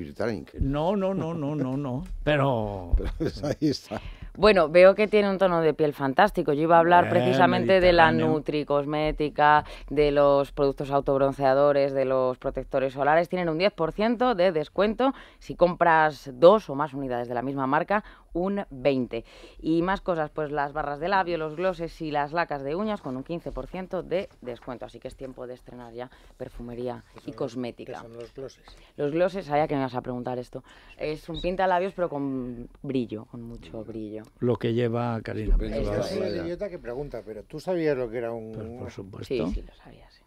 No, no, no, no, no, no. Pero... <laughs> Pero ahí está. Bueno, veo que tiene un tono de piel fantástico. Yo iba a hablar precisamente de la Nutri Cosmética, de los productos autobronceadores, de los protectores solares. Tienen un 10% de descuento si compras dos o más unidades de la misma marca un 20%. Y más cosas, pues las barras de labio, los gloses y las lacas de uñas con un 15% de descuento. Así que es tiempo de estrenar ya perfumería y cosmética. son los gloses. Los glosses, sabía que me vas a preguntar esto. Es un pintalabios pero con brillo, con mucho brillo. Lo que lleva Karina. es una idiota que pregunta, pero ¿tú sabías lo que era un...? Pues, por supuesto. Sí, sí lo sabías.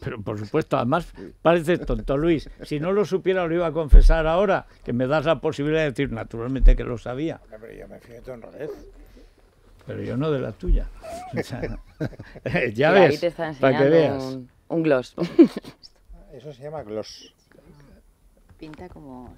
Pero por supuesto, además parece tonto, Luis. Si no lo supiera, lo iba a confesar ahora, que me das la posibilidad de decir, naturalmente que lo sabía. pero yo me fío tu Pero yo no de la tuya. <laughs> Eh, ya ves, para que veas. Un, gloss. Ah, eso se llama gloss pinta como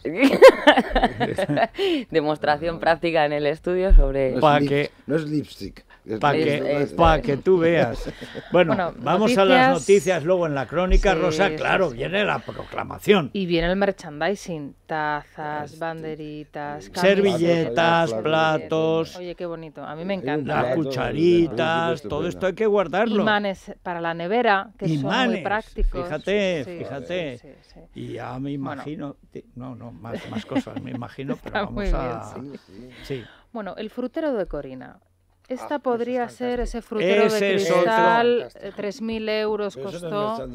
<laughs> demostración práctica en el estudio sobre para no es lipstick para que, que, tú veas. <laughs> Bueno, vamos a las noticias, luego en la crónica, Rosa, claro, viene la proclamación. Y viene el merchandising, tazas, este. banderitas, servilletas, platos, Oye, qué bonito, a mí me eh, eh, encanta. Las cucharitas, todo esto hay que guardarlo. Imanes para la nevera, que son muy prácticos. Fíjate, fíjate. Y ya me imagino, no, no, más, cosas me imagino, <laughs> pero vamos a... Bueno, el frutero de Corina esta ah, podría ser ese frutero ese de cristal, 3.000 eh, euros costó.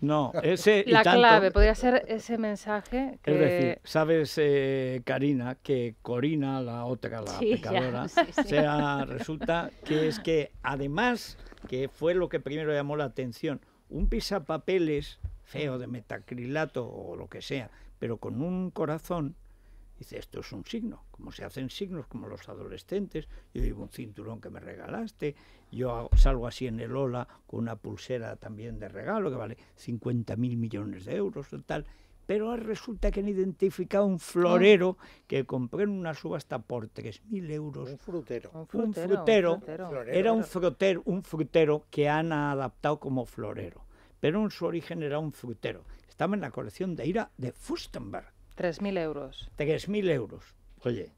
No, ese. La clave, podría ser ese mensaje. Es decir, sabes, eh, Karina, que Corina, la otra, la pecadora, <laughs> Sea, resulta que es que además, que fue lo que primero llamó la atención, un pisapapeles feo de metacrilato o lo que sea, pero con un corazón Dice, esto es un signo, como se hacen signos como los adolescentes. Yo llevo un cinturón que me regalaste, yo salgo así en el Ola con una pulsera también de regalo que vale 50 mil millones de euros o Pero resulta que han identificado un florero oh. que compré en una subasta por 3.000 euros. Un frutero. Un frutero. Era un frutero, un frutero que han adaptado como florero. Pero en su origen era un frutero. Estaba en la colección de ira de Fustenberg 3.000 euros. 3.000 euros, oye.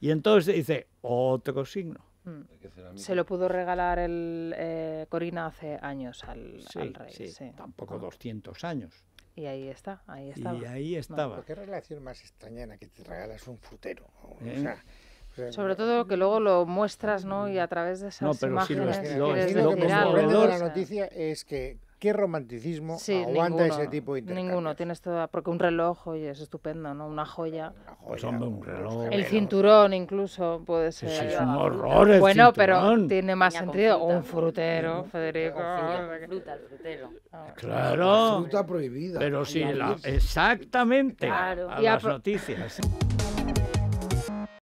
Y entonces dice, otro signo. Mm. Se lo pudo regalar el, eh, Corina hace años al, al rey. Sí. Sí. Tampoco 200 ah. años. Y ahí está, ahí estaba. Y ahí estaba. No, ¿Qué relación más extraña que te regalas un frutero? ¿Eh? O sea, sobre todo que luego lo muestras, ¿no? Y a través de esas no, pero Si lo, lo, lo, lo de la noticia es que ¿Qué romanticismo aguanta ese tipo de Ninguno, tienes toda. Porque un reloj, oye, es estupendo, ¿no? Una joya. Pues un reloj. El cinturón, incluso, puede ser. es un horror, el Bueno, pero tiene más sentido. un frutero, Federico. Fruta, frutero. Ah. Claro. fruta prohibida. Pero sí, exactamente. Claro. a las noticias.